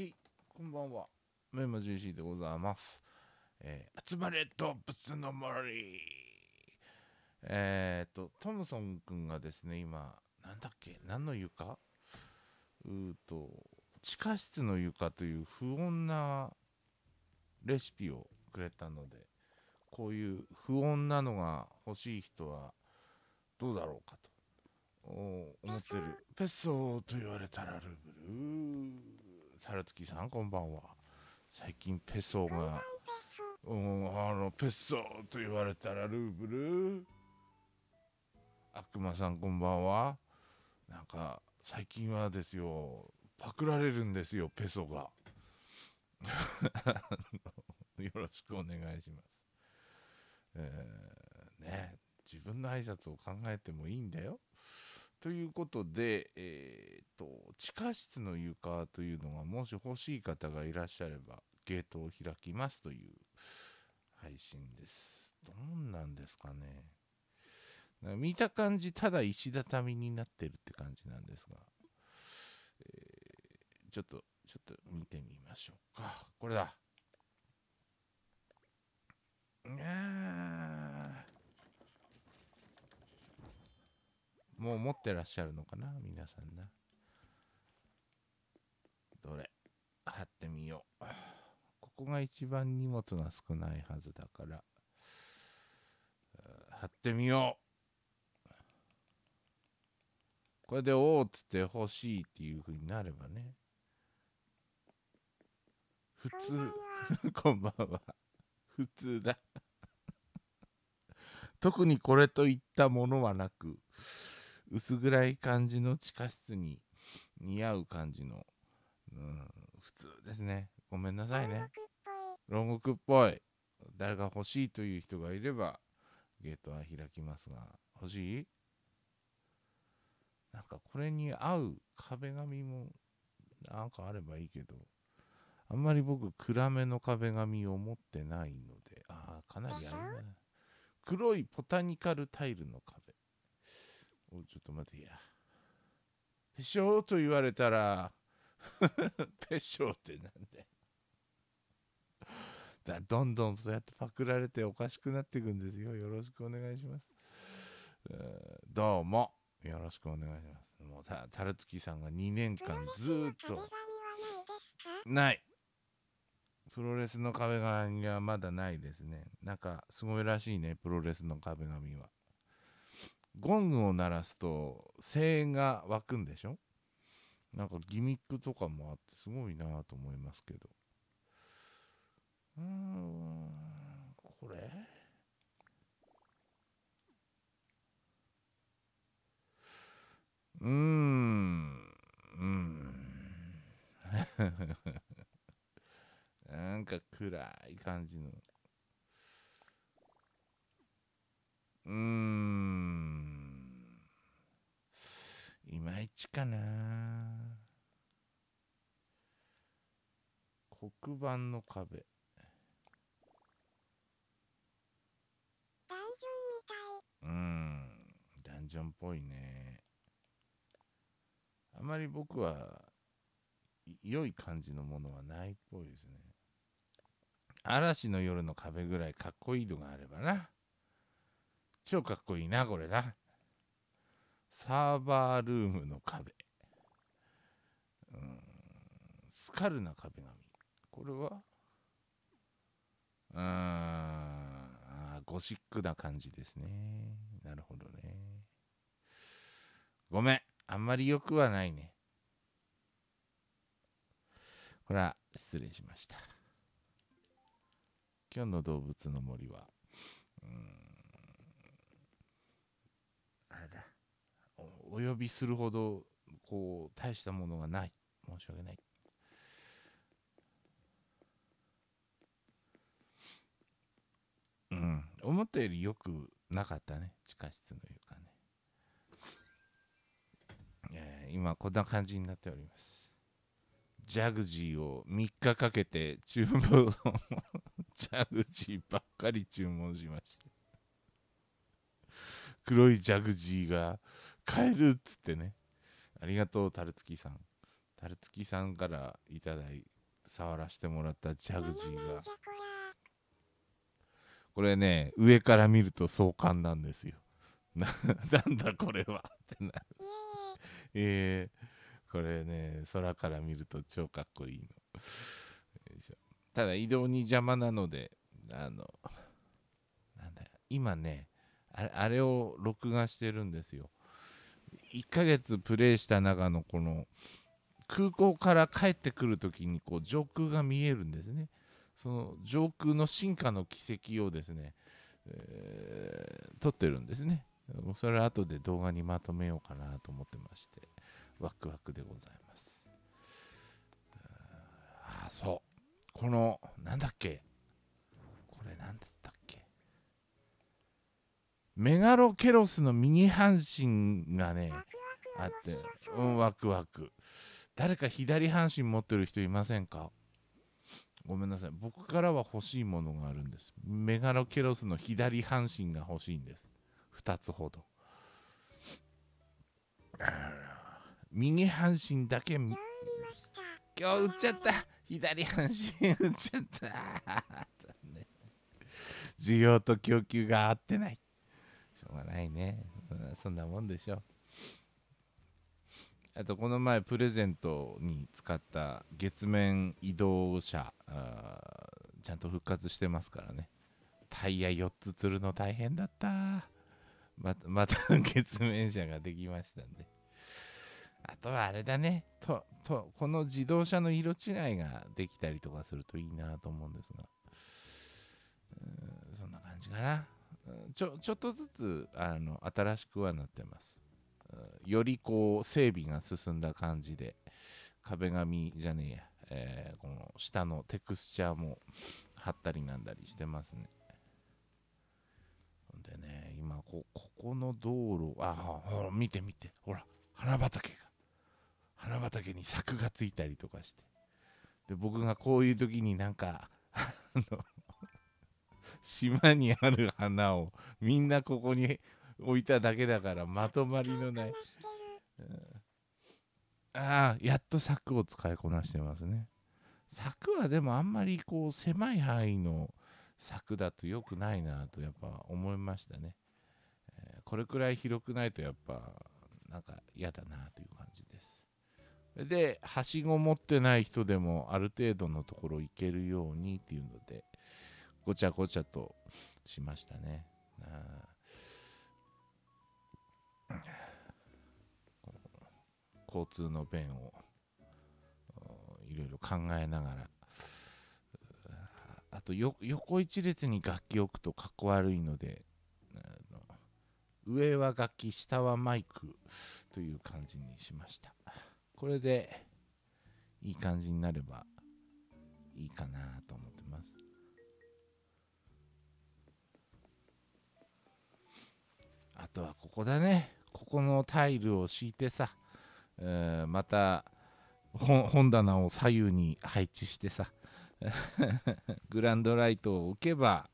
はい、こんばんは。メマ GC でございます。えー、集まれ動物の森えー、っと、トムソン君がですね、今、なんだっけ、何の床うーと、地下室の床という不穏なレシピをくれたので、こういう不穏なのが欲しい人はどうだろうかと思ってる。ペッソーと言われたらルブルー。猿月さんこんばんは最近ペソがうんあのペソと言われたらルーブル悪魔さんこんばんはなんか最近はですよパクられるんですよペソが よろしくお願いします、えー、ね自分の挨拶を考えてもいいんだよということで、えーと、地下室の床というのがもし欲しい方がいらっしゃればゲートを開きますという配信です。どんなんですかね。か見た感じただ石畳になってるって感じなんですが、えー、ちょっとちょっと見てみましょうか。これだ。うわもう持ってらっしゃるのかな皆さんな。どれ貼ってみよう。ここが一番荷物が少ないはずだから。貼ってみよう。これでおう」っつって欲しいっていうふうになればね。普通こんばんは普通だ 特にこれといったものはなく薄暗い感じの地下室に似合う感じの、うん、普通ですね。ごめんなさいね。牢獄っぽい。誰が欲しいという人がいれば、ゲートは開きますが、欲しいなんかこれに合う壁紙もなんかあればいいけど、あんまり僕暗めの壁紙を持ってないので、ああ、かなりあるな。黒いポタニカルタイルの壁。ちょっと待ってや。ペショーと言われたら、ペショーってなんだだどんどんそうやってパクられておかしくなっていくんですよ。よろしくお願いします。うどうも。よろしくお願いします。もうた、たるつきさんが2年間ずっと。ない。プロレスの壁紙はまだないですね。なんか、すごいらしいね、プロレスの壁紙は。ゴングを鳴らすと声援が湧くんでしょなんかギミックとかもあってすごいなと思いますけどうーんこれうーんうん なんか暗い感じのうーんいまいちかな黒板の壁ダンジョンみたいうんダンジョンっぽいねあまり僕は良い感じのものはないっぽいですね嵐の夜の壁ぐらいかっこいい度があればな超かっこいいなこれなサーバールームの壁。うん、スカルな壁紙。これはうーんあ、ゴシックな感じですね。なるほどね。ごめん。あんまり良くはないね。ほら、失礼しました。今日の動物の森は、うんお呼びするほどこう大したものがない申し訳ないうん思ったよりよくなかったね地下室の床ね、えー、今こんな感じになっておりますジャグジーを3日かけて注文 ジャグジーばっかり注文しました黒いジャグジーが買えるっつってねありがとうタルツキさんタルツキさんからいただい触らせてもらったジャグジーがこれね上から見ると壮観なんですよ なんだこれはってなるえー、これね空から見ると超かっこいいのただ移動に邪魔なのであのなんだ今ねあれあれを録画してるんですよ1ヶ月プレイした中のこの空港から帰ってくるときにこう上空が見えるんですね。その上空の進化の軌跡をですね、えー、撮ってるんですね。それは後で動画にまとめようかなと思ってまして、ワクワクでございます。ああ、そう。この、なんだっけこれなんっけメガロケロスの右半身がねあってうんワクワク誰か左半身持ってる人いませんかごめんなさい僕からは欲しいものがあるんですメガロケロスの左半身が欲しいんです2つほど右半身だけ今日売っちゃった左半身売っちゃった 需要と供給が合ってないがないね、そんなもんでしょあとこの前プレゼントに使った月面移動車ちゃんと復活してますからねタイヤ4つ釣るの大変だったまた また月面車ができましたんであとはあれだねととこの自動車の色違いができたりとかするといいなと思うんですがそんな感じかなちょちょっとずつあの新しくはなってます。よりこう整備が進んだ感じで壁紙じゃねえや、えー、この下のテクスチャーも貼ったりなんだりしてますね。でね、今こ、ここの道路、あ、ほら、見て見て、ほら、花畑が、花畑に柵がついたりとかして、で、僕がこういう時になんか、あの島にある花をみんなここに置いただけだからまとまりのない、ああやっと柵を使いこなしてますね柵はでもあんまりこう狭い範囲の柵だと良くないなとやっぱ思いましたね、えこれくらい広くないとやっぱなんか嫌だなという感じですではしご持ってない人でもある程度のところ行けるようにっていうのでごちゃごちゃとしましたね。交通の便をいろいろ考えながらあと横一列に楽器置くとかっこ悪いので上は楽器下はマイクという感じにしましたこれでいい感じになればいいかなと思ってますあとはここだねここのタイルを敷いてさ、えー、また本棚を左右に配置してさ グランドライトを置けば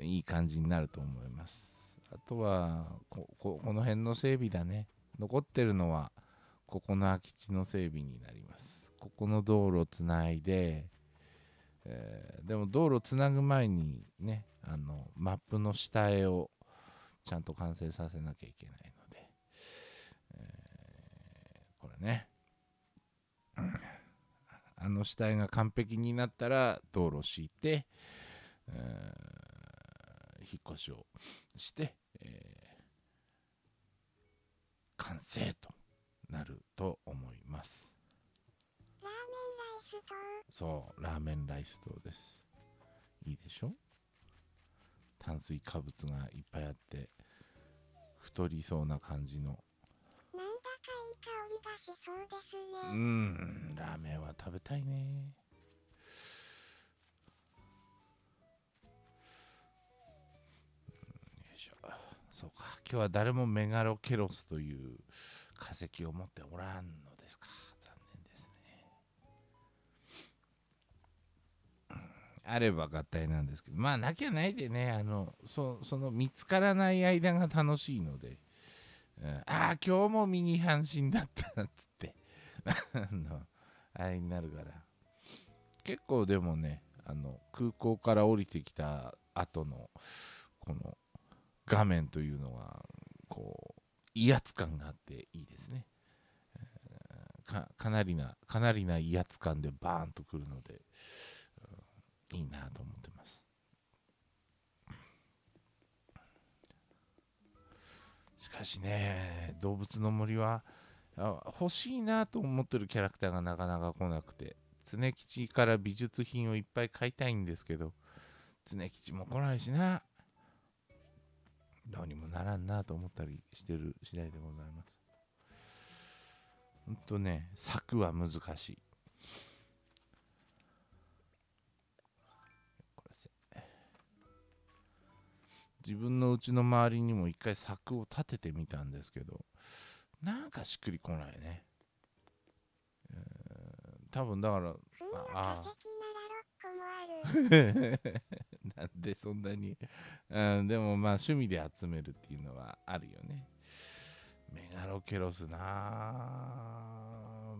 いい感じになると思いますあとはこここの辺の整備だね残ってるのはここの空き地の整備になりますここの道路をつないで、えー、でも道路つなぐ前にねあのマップの下絵をちゃんと完成させなきゃいけないので、えー、これね、あの死体が完璧になったら道路敷いて、えー、引っ越しをして、えー、完成となると思います。そう、ラーメンライス島です。いいでしょ炭水化物がいっぱいあって太りそうな感じのなんだかいい香りがしそうですねうんラーメンは食べたいねよいしょそうか今日は誰もメガロケロスという化石を持っておらんのあれば合体なんですけどまあなきゃないでねあのそその見つからない間が楽しいので、うん、ああ今日も右半身だったっつって あのあれになるから結構でもねあの空港から降りてきた後のこの画面というのはこう威圧感があっていいですね。かかなりなかなりな威圧感でバーンとくるのでいいなと思ってます。しかしね、動物の森は欲しいなと思ってるキャラクターがなかなか来なくて、常吉から美術品をいっぱい買いたいんですけど、常吉も来ないしな、どうにもならんなと思ったりしてる次第でございます。ほんとね、策は難しい。自分のうちの周りにも一回柵を立ててみたんですけどなんかしっくりこないね、えー、多分だからああ なんでそんなに、うん、でもまあ趣味で集めるっていうのはあるよねメガロケロスな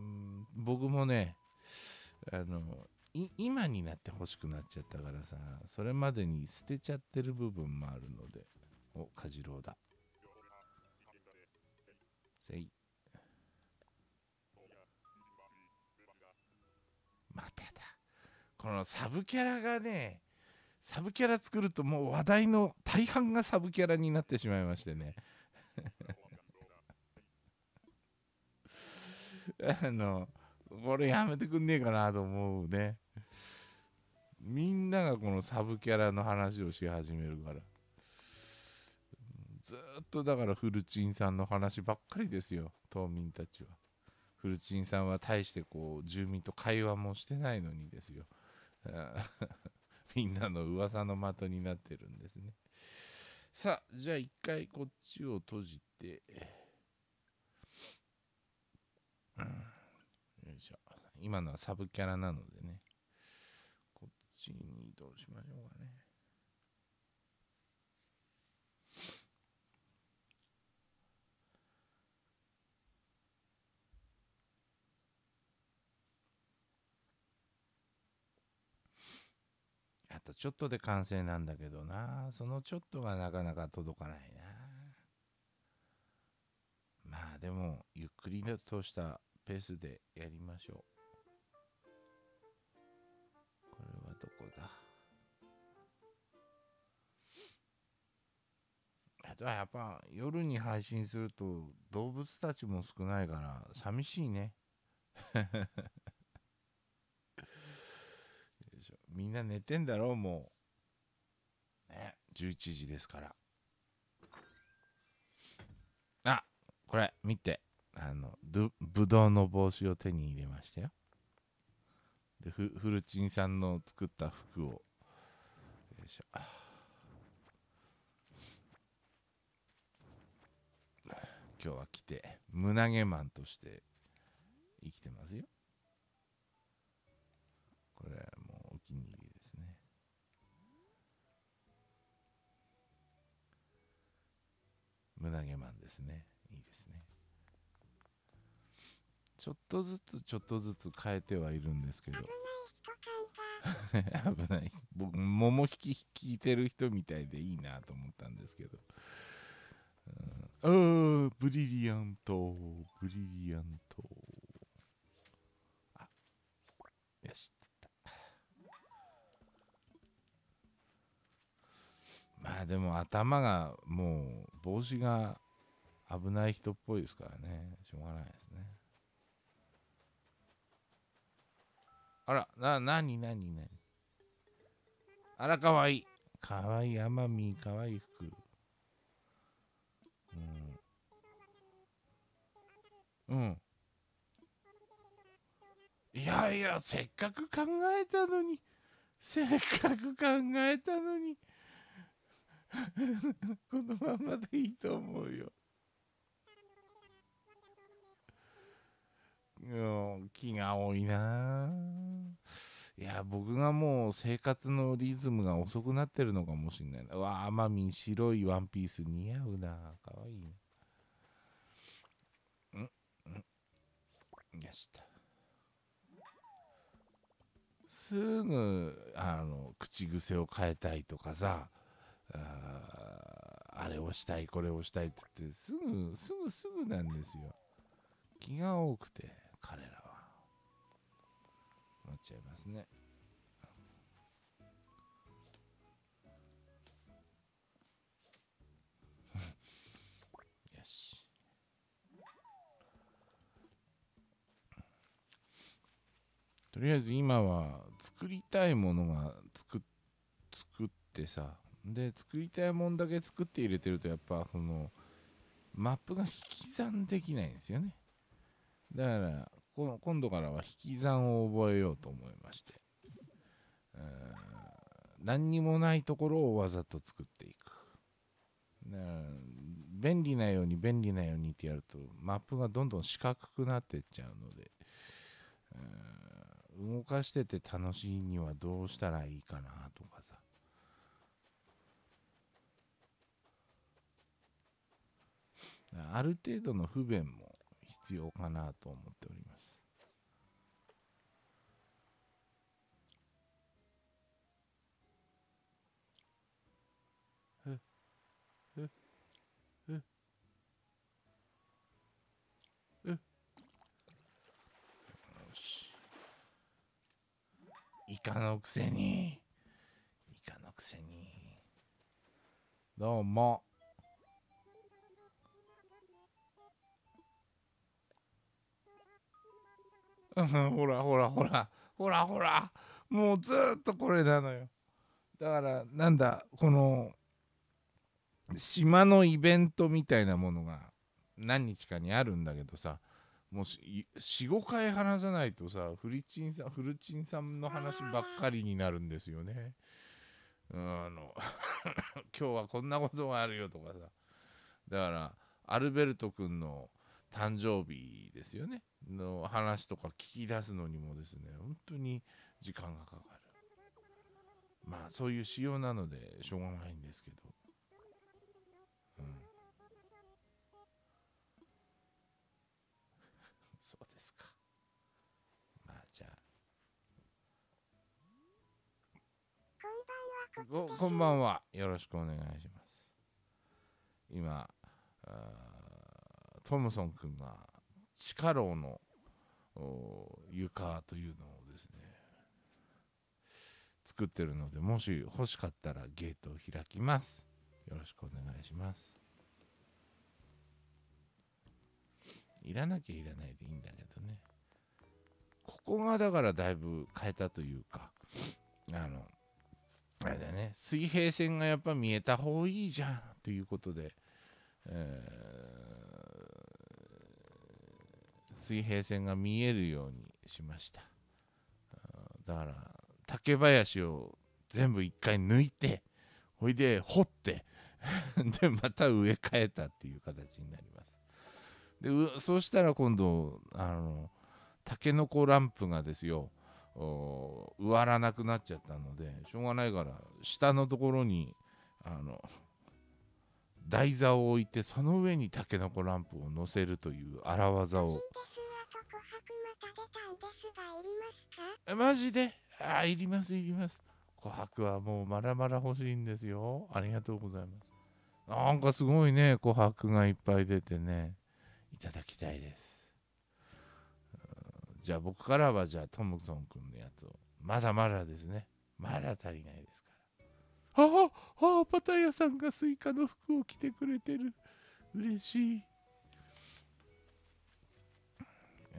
僕もねあの今になって欲しくなっちゃったからさそれまでに捨てちゃってる部分もあるのでお家次郎だせいまただこのサブキャラがねサブキャラ作るともう話題の大半がサブキャラになってしまいましてね あのこれやめてくんねえかなと思うねみんながこのサブキャラの話をし始めるからずっとだからフルチンさんの話ばっかりですよ島民たちはフルチンさんは大してこう住民と会話もしてないのにですよ みんなの噂の的になってるんですねさあじゃあ一回こっちを閉じて、うん、よいしょ今のはサブキャラなのでねに移動しましょうかね。あとちょっとで完成なんだけどな、そのちょっとがなかなか届かないな。まあでも、ゆっくりとしたペースでやりましょう。あとはやっぱ夜に配信すると動物たちも少ないから寂しいねみんな寝てんだろうもうね11時ですからあこれ見てあのぶどうの帽子を手に入れましたよでフルチンさんの作った服をよいしょ今日は来て胸毛マンとして生きてますよこれもうお気に入りですね胸毛マンですねいいですねちょっとずつちょっとずつ変えてはいるんですけど危ない 僕桃引き引いてる人みたいでいいなと思ったんですけど、うんあー、ブリリアント、ブリリアント。あ、よし、まあでも頭がもう帽子が危ない人っぽいですからね、しょうがないですね。あら、な、なになにあら、かわいい。かわいい、奄み、かわいい服。うんいやいやせっかく考えたのにせっかく考えたのに このままでいいと思うよ気が多いないや僕がもう生活のリズムが遅くなってるのかもしんないなうわあまみ白いワンピース似合うなかわいいなよしすぐ、あの、口癖を変えたいとかさ、ああれをしたい、これをしたいって言って、すぐ、すぐ、すぐなんですよ。気が多くて、彼らは。なっちゃいますね。とりあえず今は作りたいものが作作ってさで作りたいもんだけ作って入れてるとやっぱそのマップが引き算できないんですよねだからこの今度からは引き算を覚えようと思いまして何にもないところをわざと作っていくだから便利なように便利なようにってやるとマップがどんどん四角くなってっちゃうのでう動かしてて楽しいにはどうしたらいいかなとかさある程度の不便も必要かなと思っておりますカのくせにイカのくせにどうも ほらほらほらほらほらもうずっとこれなのよだからなんだこの島のイベントみたいなものが何日かにあるんだけどさもう45回話さないとさフリチンさんフルチンさんの話ばっかりになるんですよね。あの 今日はこんなことがあるよとかさだからアルベルト君の誕生日ですよねの話とか聞き出すのにもですね本当に時間がかかるまあそういう仕様なのでしょうがないんですけどここんばんはよろしくお願いします今トムソン君が地下牢の床というのをですね作ってるのでもし欲しかったらゲートを開きますよろしくお願いしますいらなきゃいらないでいいんだけどねここがだからだいぶ変えたというかあのあれだね水平線がやっぱ見えた方がいいじゃんということで、えー、水平線が見えるようにしましただから竹林を全部一回抜いてほいで掘って でまた植え替えたっていう形になりますでそうしたら今度あのタケノコランプがですよ植わらなくなっちゃったのでしょうがないから下のところにあの台座を置いてその上にたけのこランプを乗せるという荒技を。えマジであいりますいります。琥珀はもうまらまら欲しいんですよ。ありがとうございます。なんかすごいね琥珀がいっぱい出てねいただきたいです。じゃあ僕からはじゃあトムソン君のやつを。まだまだですね。まだ足りないですから。ああ、ああ、パタヤさんがスイカの服を着てくれてる。嬉しい。よ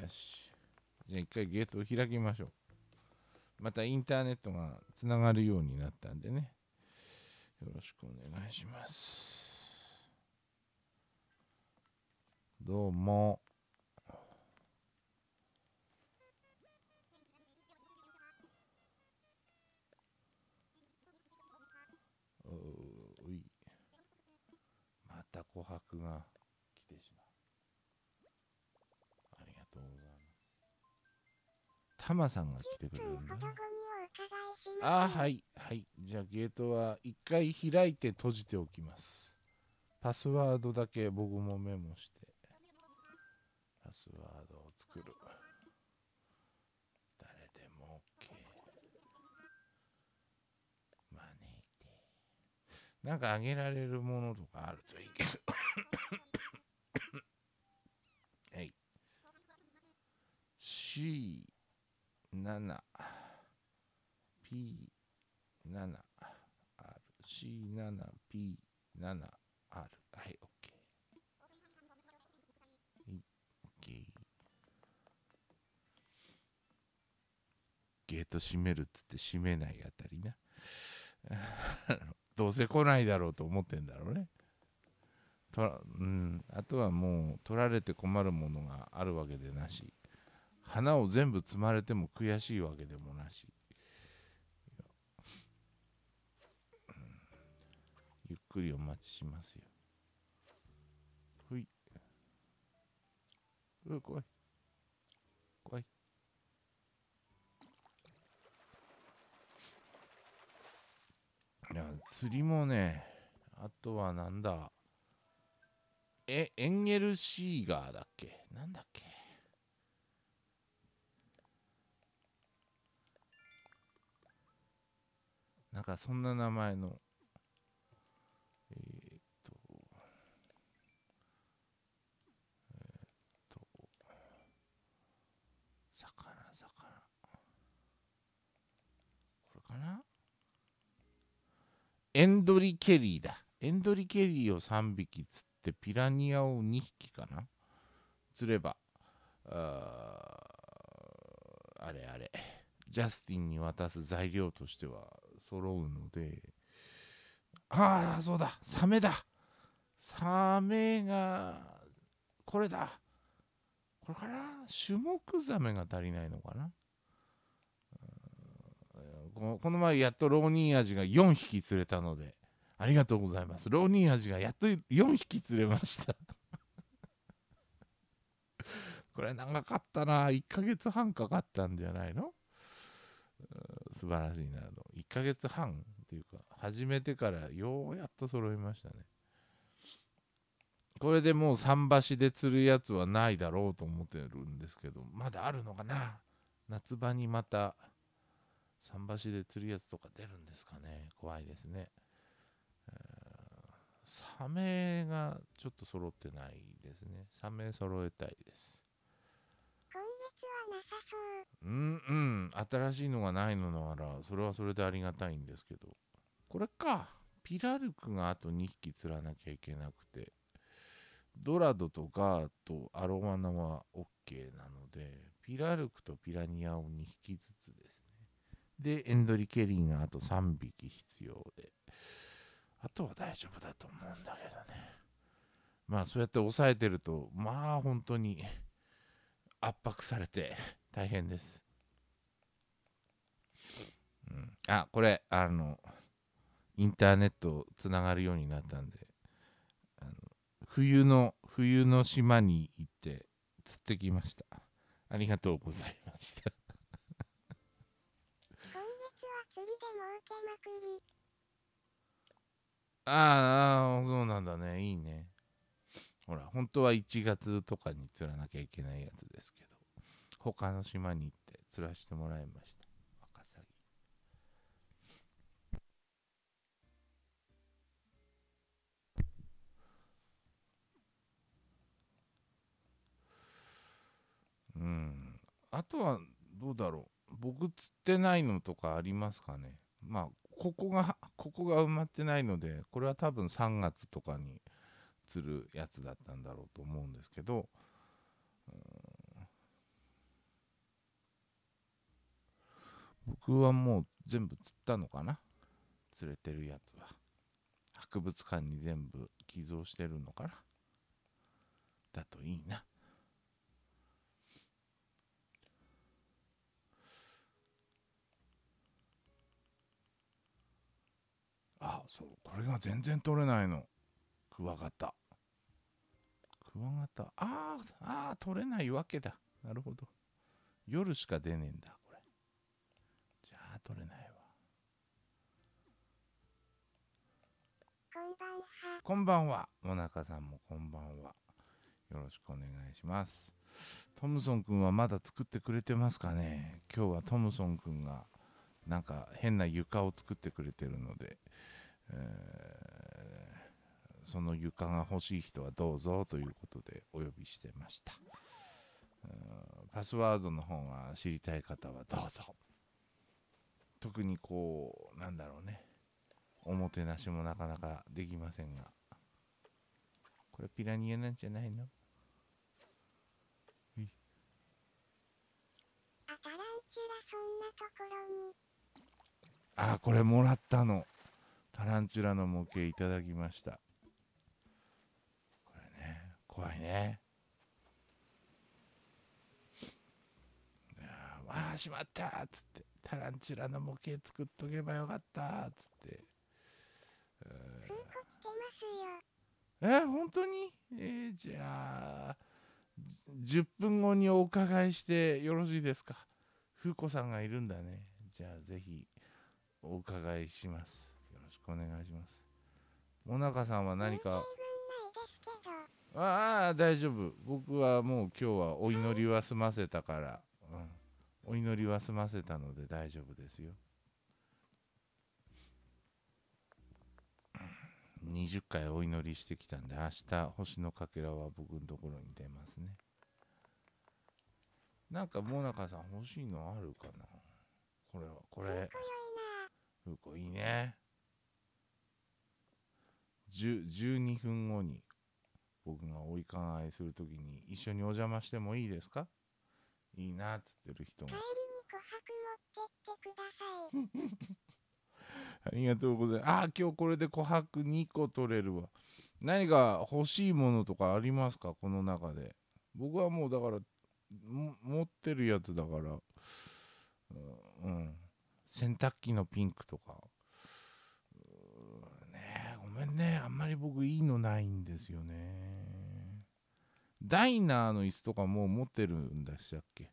し。じゃあ一回ゲートを開きましょう。またインターネットがつながるようになったんでね。よろしくお願いします。どうも。た琥珀が来てしまうありがとうございますタマさんが来てくれるね、あはいはいじゃあゲートは一回開いて閉じておきますパスワードだけ僕もメモしてパスワードを作るなんかあげられるものとかあるといいけど はい C7P7 R C7P7 R はい OK はい OK ゲート閉めるっつって閉めないあたりなあのどうせ来ないだろうと思ってんだろうね。とうん、あとはもう取られて困るものがあるわけでなし花を全部摘まれても悔しいわけでもなし、うん、ゆっくりお待ちしますよ。ほい。うわ、怖い。いや釣りもねあとはなんだえエンゲルシーガーだっけなんだっけなんかそんな名前のエンドリケリーだ。エンドリケリーを3匹釣って、ピラニアを2匹かな釣れば、ああれあれ、ジャスティンに渡す材料としては揃うので、ああ、そうだ、サメだ。サメが、これだ。これかなシュモクザメが足りないのかなこの前やっと浪人アジが4匹釣れたのでありがとうございます浪人アジがやっと4匹釣れました これ長かったな1ヶ月半かかったんじゃないの素晴らしいなと1ヶ月半っていうか始めてからようやっと揃いましたねこれでもう桟橋で釣るやつはないだろうと思ってるんですけどまだあるのかな夏場にまた桟橋で釣るやつとか出るんですかね怖いですね、えー、サメがちょっと揃ってないですねサメ揃えたいです今月はなさそううんうん新しいのがないのならそれはそれでありがたいんですけどこれかピラルクがあと2匹釣らなきゃいけなくてドラドとガーとアロマナは OK なのでピラルクとピラニアを2匹ずつですで、エンドリケリーがあと3匹必要で、あとは大丈夫だと思うんだけどね。まあそうやって抑えてると、まあ本当に圧迫されて大変です。うん、あ、これ、あの、インターネットつながるようになったんで、あの冬の、冬の島に行って釣ってきました。ありがとうございました。けまくりああそうなんだねいいねほら本当は1月とかに釣らなきゃいけないやつですけど他の島に行って釣らしてもらいましたワカサギうんあとはどうだろう僕釣ってないのとかありますかねまあここがここが埋まってないのでこれは多分3月とかに釣るやつだったんだろうと思うんですけど、僕はもう全部釣ったのかな釣れてるやつは博物館に全部寄贈してるのかなだといいなあそうこれが全然取れないのクワガタクワガタあーあー取れないわけだなるほど夜しか出ねえんだこれじゃあ取れないわこんばんはこんんばもなかさんもこんばんはよろしくお願いしますトムソン君はまだ作ってくれてますかね今日はトムソン君がなんか変な床を作ってくれてるので、えー、その床が欲しい人はどうぞということでお呼びしてましたパスワードの方が知りたい方はどうぞ特にこうなんだろうねおもてなしもなかなかできませんがこれピラニアなんじゃないのあたらちらそんなところに。あこれもらったのタランチュラの模型いただきましたこれね怖いねああしまったっつってタランチュラの模型作っとけばよかったっつってえ本当にえー、じゃあ10分後にお伺いしてよろしいですか風子さんがいるんだねじゃあぜひ。お伺いします。よろしくお願いします。もなかさんは何か。ああ、大丈夫。僕はもう今日はお祈りは済ませたから、うん、お祈りは済ませたので大丈夫ですよ。20回お祈りしてきたんで、明日星のかけらは僕のところに出ますね。なんか、もなかさん欲しいのあるかなこれは、これ。風子いいね12分後に僕がおいかがいするときに一緒にお邪魔してもいいですかいいなっつってる人が帰りに琥珀持ってってくださいありがとうございますああ今日これで琥珀2個取れるわ何か欲しいものとかありますかこの中で僕はもうだから持ってるやつだからうん洗濯機のピンクとかねごめんねあんまり僕いいのないんですよねダイナーの椅子とかも持ってるんでしたっけ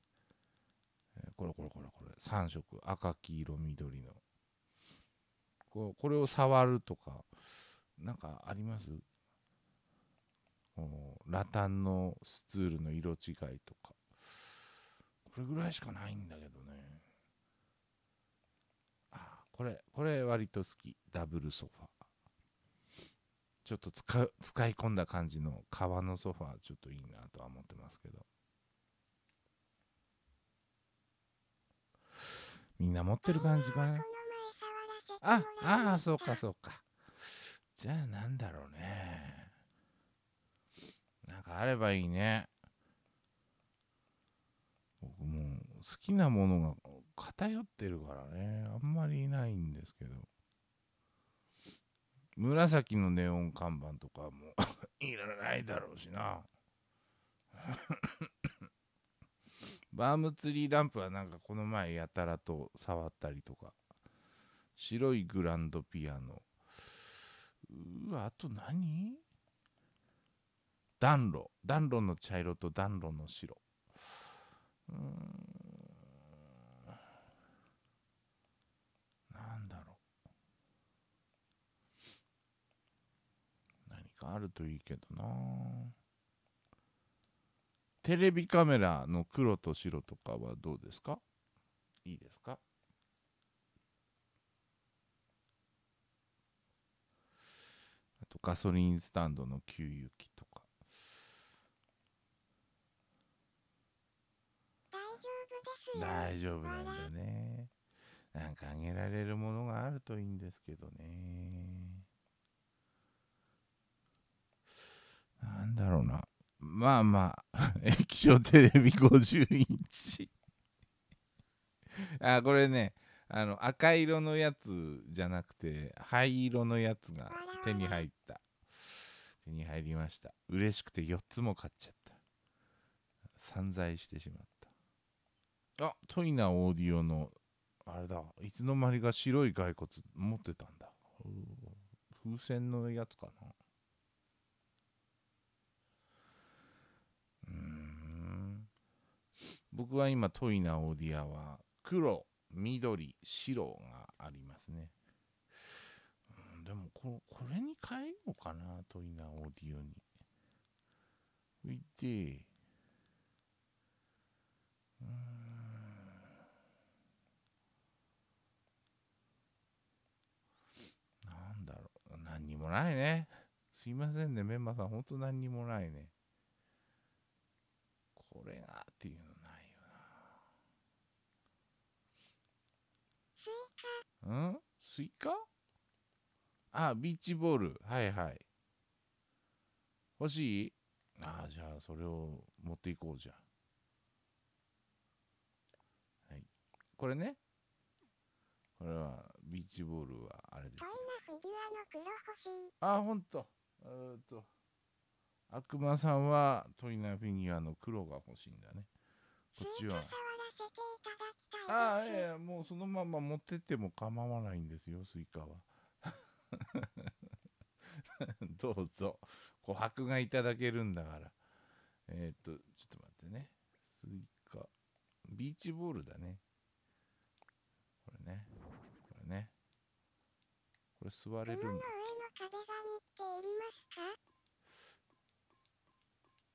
これこれこれこれ3色赤黄色緑のここれを触るとかなんかありますラタンのスツールの色違いとかこれぐらいしかないんだけどねこれこれ割と好きダブルソファちょっと使使い込んだ感じの革のソファちょっといいなとは思ってますけどみんな持ってる感じかなあああそうかそうかじゃあなんだろうねなんかあればいいね僕も好きなものが偏ってるからねあんまりいないんですけど紫のネオン看板とかも いらないだろうしな バームツリーランプはなんかこの前やたらと触ったりとか白いグランドピアノうわあと何暖炉暖炉の茶色と暖炉の白うんなんだろう何かあるといいけどなテレビカメラの黒と白とかはどうですかいいですかあとガソリンスタンドの給油機とか大丈夫なんだね。なんかあげられるものがあるといいんですけどね。なんだろうな。まあまあ、液晶テレビ50インチ あ、これね、あの赤色のやつじゃなくて、灰色のやつが手に入った。手に入りました。嬉しくて4つも買っちゃった。散財してしまった。あ、トイナオーディオのあれだいつの間にか白い骸骨持ってたんだ風船のやつかなうん僕は今トイナオーディアは黒緑白がありますね、うん、でもここれに変えようかなトイナオーディオにいてうんないね。すいませんね、メンマさん。ほんと何にもないね。これがっていうのないよな。んスイカあ、ビーチボール。はいはい。欲しいああ、じゃあそれを持っていこうじゃはい。これね。これはビーチボールはあれですあ、ほんと。えっと。悪魔さんはトイナフィギュアの黒が欲しいんだね。こっちは。ああ、ええもうそのまま持ってっても構わないんですよ、スイカは。どうぞ。琥珀がいただけるんだから。えー、っと、ちょっと待ってね。スイカ。ビーチボールだね。これ座れるん上の壁紙っていりますか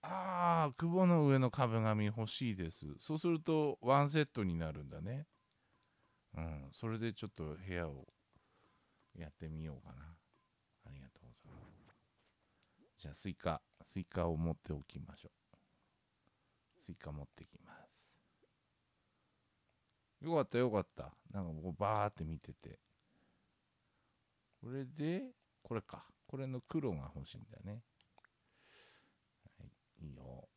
ああ、雲の上の壁紙欲しいです。そうするとワンセットになるんだね。うん、それでちょっと部屋をやってみようかな。ありがとうございます。じゃあスイカ、スイカを持っておきましょう。スイカ持ってきます。よかったよかった。なんかこうバーって見てて。これで、これか。これの黒が欲しいんだよね。はい、いいよ。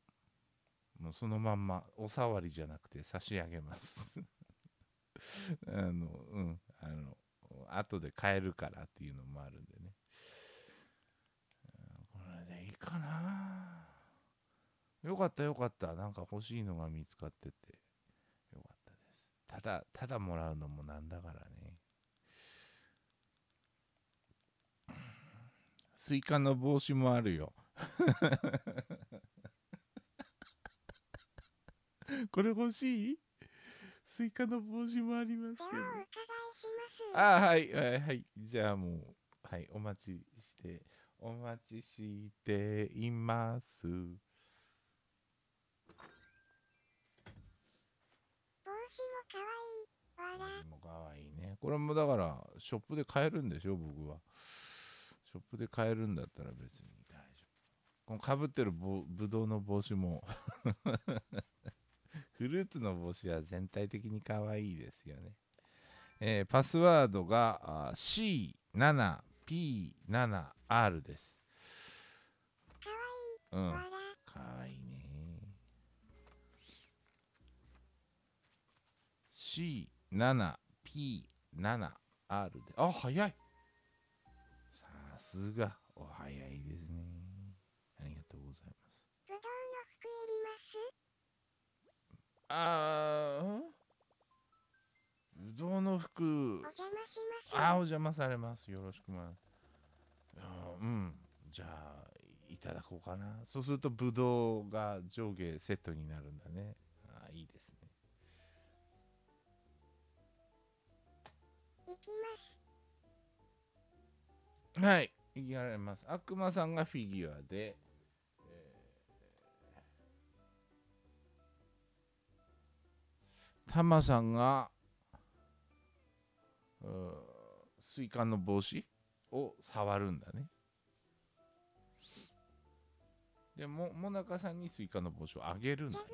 もうそのまんま、お触りじゃなくて差し上げます あの、うん、あの、後で買えるからっていうのもあるんでね。これでいいかなよかったよかった。なんか欲しいのが見つかってて。よかったです。ただ、ただもらうのもなんだからね。スイカの帽子もあるよ これ欲しいスイカの帽子もありますけど。あはい、はい、はい。じゃあもう、はい、お待ちして、お待ちしています。帽子も可愛いわら。も可愛いいね。これもだから、ショップで買えるんでしょ、僕は。ショップで買えるんだったら別に大丈夫このかぶってるぶどうの帽子も フルーツの帽子は全体的に可愛いですよね、えー、パスワードが C7P7R ですかわいい、うん、かわいいね C7P7R であ早いすが、お早いですね。ありがとうございます。ぶどうの服いりますああ。ぶどうの服。お邪魔します。あ、お邪魔されます。よろしくま。うん。じゃあ、いただこうかな。そうすると、ぶどうが上下セットになるんだね。あいいですね。いきます。はい。いきれます。悪魔さんがフィギュアで、えタマさんが、スイカの帽子を触るんだね。でも、もなかさんにスイカの帽子をあげるんだね。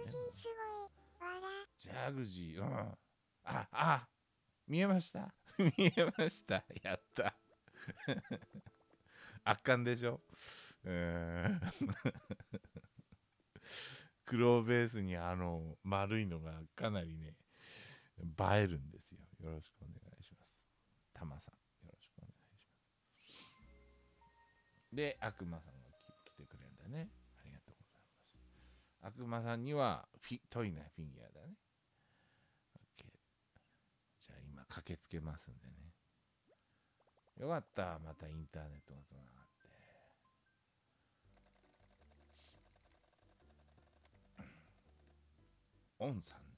ジャグジー、うん。あ、あ、見えました 見えました。やった。圧巻でしょうん 黒ベースにあの丸いのがかなりね映えるんですよよろしくお願いします玉さんよろしくお願いしますで悪魔さんが来てくれるんだねありがとうございます悪魔さんにはフィトイなフィギュアだね OK じゃあ今駆けつけますんでねよかったまたインターネットがつながオンさんね。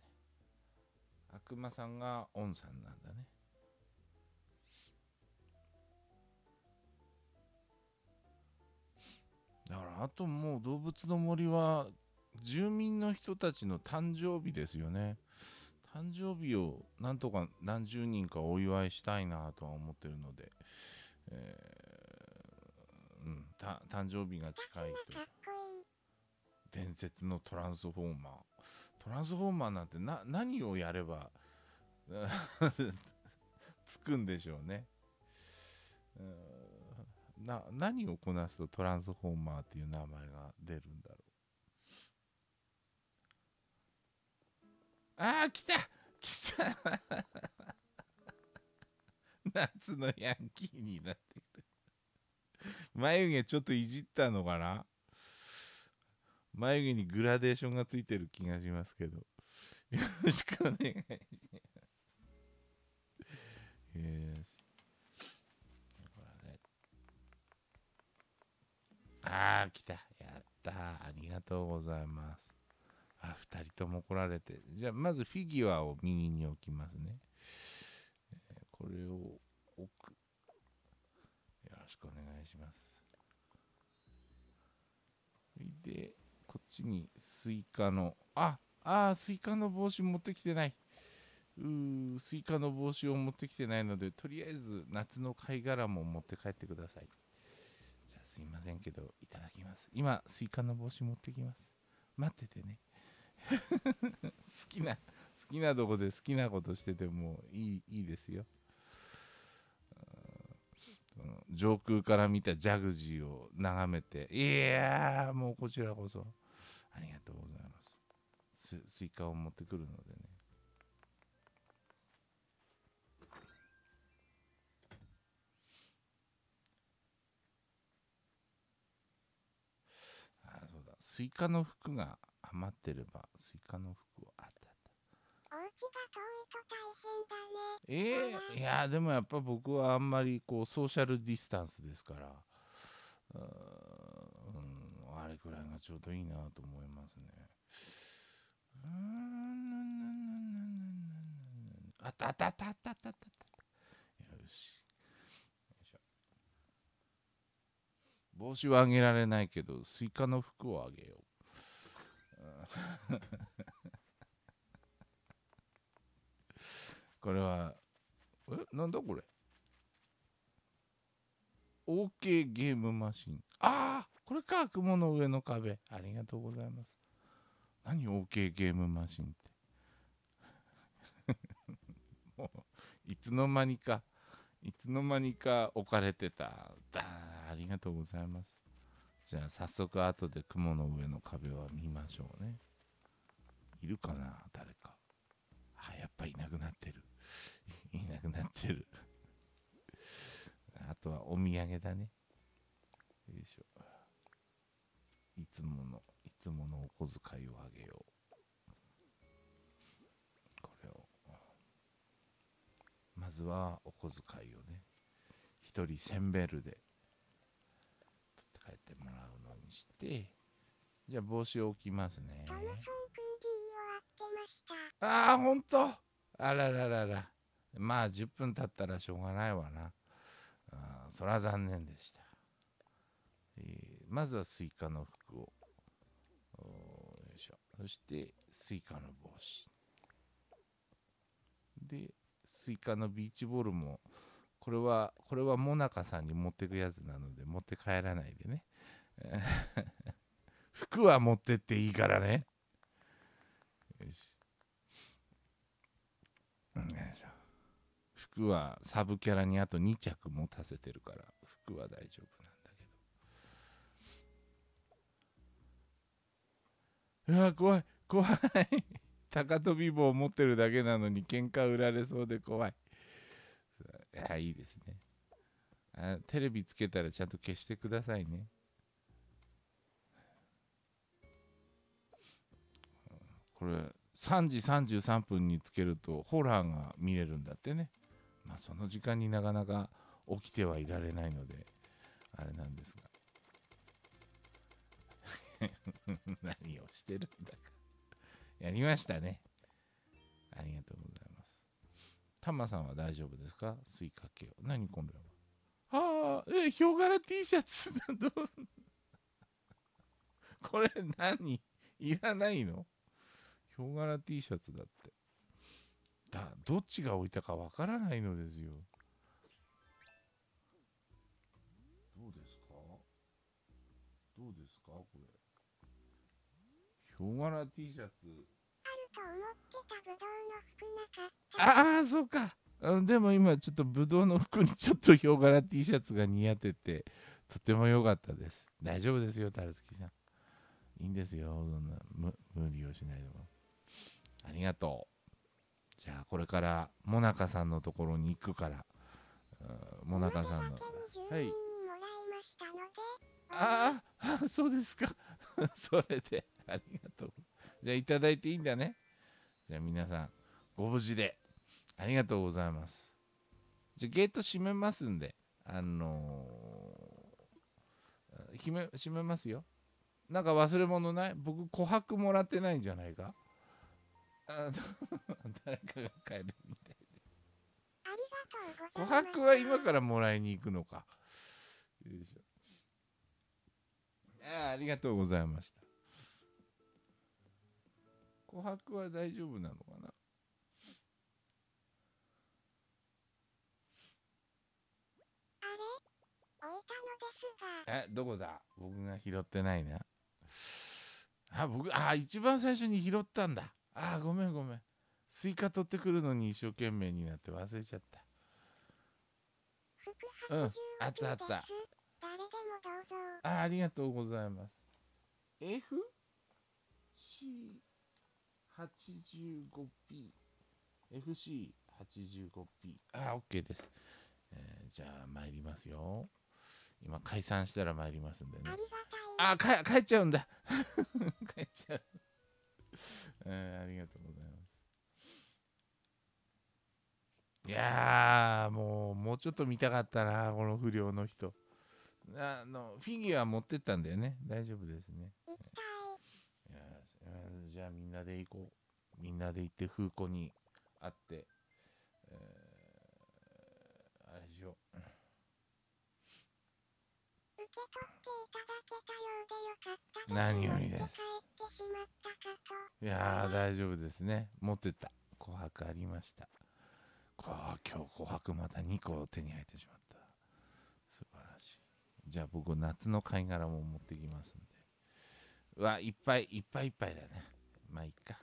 悪魔さんがオンさんなんだね。だからあともう動物の森は住民の人たちの誕生日ですよね。誕生日をなんとか何十人かお祝いしたいなとは思ってるので、えー、うん、誕生日が近いと。伝説のトランスフォーマー。トランスフォーマーなんてな何をやれば つくんでしょうねな何をこなすとトランスフォーマーっていう名前が出るんだろうああ来た来た 夏のヤンキーになってくる眉毛ちょっといじったのかな眉毛にグラデーションがついてる気がしますけど、よろしくお願いします。よし。ああ、来た。やったー。ありがとうございます。あ、二人とも来られて。じゃあ、まずフィギュアを右に置きますね。えー、これを置く。よろしくお願いします。で、ちにスイカの、ああスイカの帽子持ってきてない。うー、スイカの帽子を持ってきてないので、とりあえず夏の貝殻も持って帰ってください。じゃあすいませんけど、いただきます。今、スイカの帽子持ってきます。待っててね。好きな、好きなとこで好きなことしててもいい、いいですよ。上空から見たジャグジーを眺めて、いやー、もうこちらこそ。ありがとうございます。スイカを持ってくるのでね。あ、そうだ。スイカの服が余ってれば、スイカの服をあった。お家が遠いと大変だね。えー、いやでもやっぱ僕はあんまりこうソーシャルディスタンスですから。れらいがちょうどいいなと思いますねあたたたたたたたたあったよし帽子はあげられないけどスイカの服をあげようこれはえなんだこれ OK ゲームマシンああこれか、雲の上の壁。ありがとうございます。何 OK ゲームマシンって。もう、いつの間にか、いつの間にか置かれてた。だありがとうございます。じゃあ早速後で雲の上の壁は見ましょうね。いるかな誰か。あ、やっぱいなくなってる。いなくなってるあとはお土産だね。よいしょ。いつもの、いつものお小遣いをあげよう。これを。まずはお小遣いをね、一人1000ベルで取って帰ってもらうのにして、じゃあ帽子を置きますね。ああ、ほんとあらららら。まあ10分経ったらしょうがないわな。あそら残念でした。えー、まずはスイカのそしてスイカの帽子でスイカのビーチボールもこれはこれはもなかさんに持ってくやつなので持って帰らないでね 服は持ってっていいからねよし服はサブキャラにあと2着持たせてるから服は大丈夫うわ怖い怖い 高飛び棒持ってるだけなのに喧嘩売られそうで怖いいやいいですねあテレビつけたらちゃんと消してくださいねこれ3時33分につけるとホラーが見れるんだってねまあその時間になかなか起きてはいられないのであれなんですが 何をしてるんだかやりましたね。ありがとうございます。タマさんは大丈夫ですかスイカ系を。何これは。ああ、え、ヒョウ柄 T シャツだど。これ何いらないのヒョウ柄 T シャツだって。だ、どっちが置いたかわからないのですよ。おまら T シャツあると思ってたブドウの服なかったああそうかでも今ちょっとブドウの服にちょっとヒョウ柄 T シャツが似合っててとても良かったです大丈夫ですよタルツキさんいいんですよそんな無理をしないでもありがとうじゃあこれからもなかさんのところに行くからモナカさんのはいああそうですか それでありがとう。じゃあいただいていいんだね。じゃあ皆さん、ご無事で。ありがとうございます。じゃあゲート閉めますんで、あのー、閉め、閉めますよ。なんか忘れ物ない僕、琥珀もらってないんじゃないかあ 誰かが帰るみたいで。ありがとうございます。琥珀は今からもらいに行くのか。よいしょ。あありがとうございました。琥珀は大丈夫なのかなえどこだ僕が拾ってないなあ僕あ一番最初に拾ったんだあごめんごめんスイカ取ってくるのに一生懸命になって忘れちゃったうんあったあったあありがとうございます F? C 8 5 f c 8 5 p あ、OK です。えー、じゃあ、参りますよ。今、解散したら参りますんでね。ああ帰っちゃうんだ。帰っちゃう、えー、ありがとうございます。いやー、もう、もうちょっと見たかったな、この不良の人。あの、フィギュア持ってったんだよね。大丈夫ですね。じゃあみんなで行こうみんなで行って風子に会って、えー、あれしよう受け取っていただけたようでよかったです何よりですってしまったかといやー大丈夫ですね持ってた琥珀ありましたこ今日琥珀また2個手に入ってしまった素晴らしいじゃあ僕夏の貝殻も持ってきますんでうわいっぱいいっぱいいっぱいだねまあいいか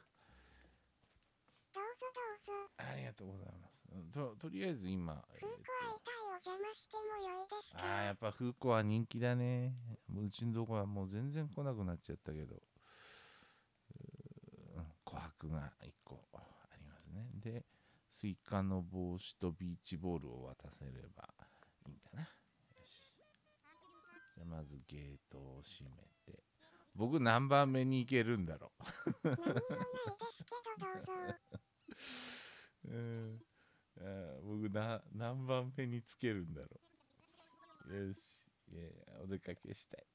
どうぞどうぞありがとうございますととりあえず今風子は痛いお邪魔してもよいですかあやっぱ風子は人気だねうちのとこはもう全然来なくなっちゃったけど琥珀が1個ありますねでスイカの帽子とビーチボールを渡せればいいんだなよしじゃあまずゲートを閉めて僕何番目に行けるんだろう うん僕な何番目につけるんだろうよしいやいやお出かけしたい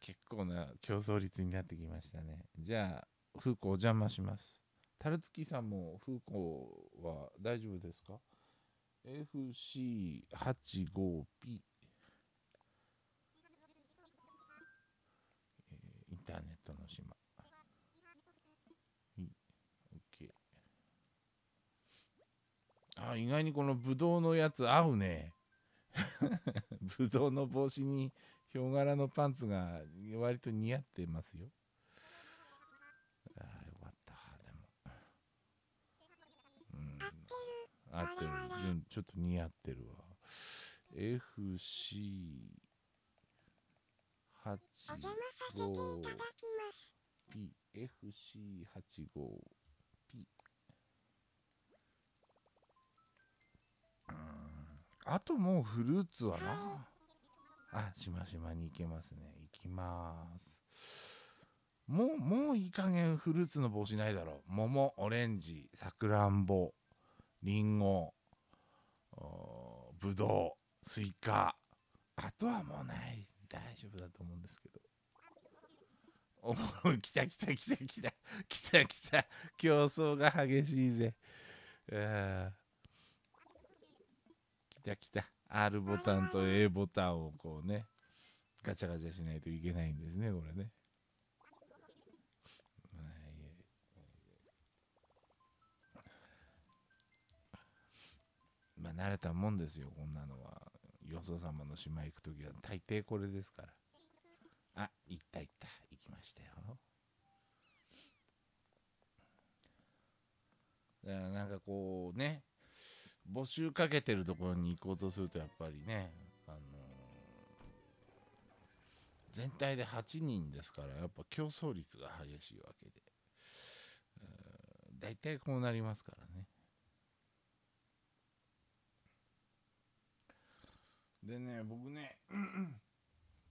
結構な競争率になってきましたねじゃあ風子お邪魔しますタルツキさんも風子は大丈夫ですか FC85P ターネットの島。あ、意外にこのブドウのやつ合うね。ブドウの帽子にヒョウ柄のパンツが割と似合ってますよ。ああ、よかった。でも。うん。合ってる。ちょっと似合ってるわ。FC。八五 P F C 八五 P うんあともうフルーツはな、あしましまに行けますね行きますもうもういい加減フルーツの帽子ないだろう桃オレンジさくらんぼりんごぶどうスイカあとはもうない大丈夫だと思うんですけど。おもろい、来た来た来た来た、来た来た、競争が激しいぜ。あ来た来た、R ボタンと A ボタンをこうね、ガチャガチャしないといけないんですね、これね。まあ慣れたもんですよ、こんなのは。よそ様の島行く時は大抵これですからあ行った行った行きましたよだからなんかこうね募集かけてるところに行こうとするとやっぱりね、あのー、全体で8人ですからやっぱ競争率が激しいわけで大体こうなりますからねでね僕ね、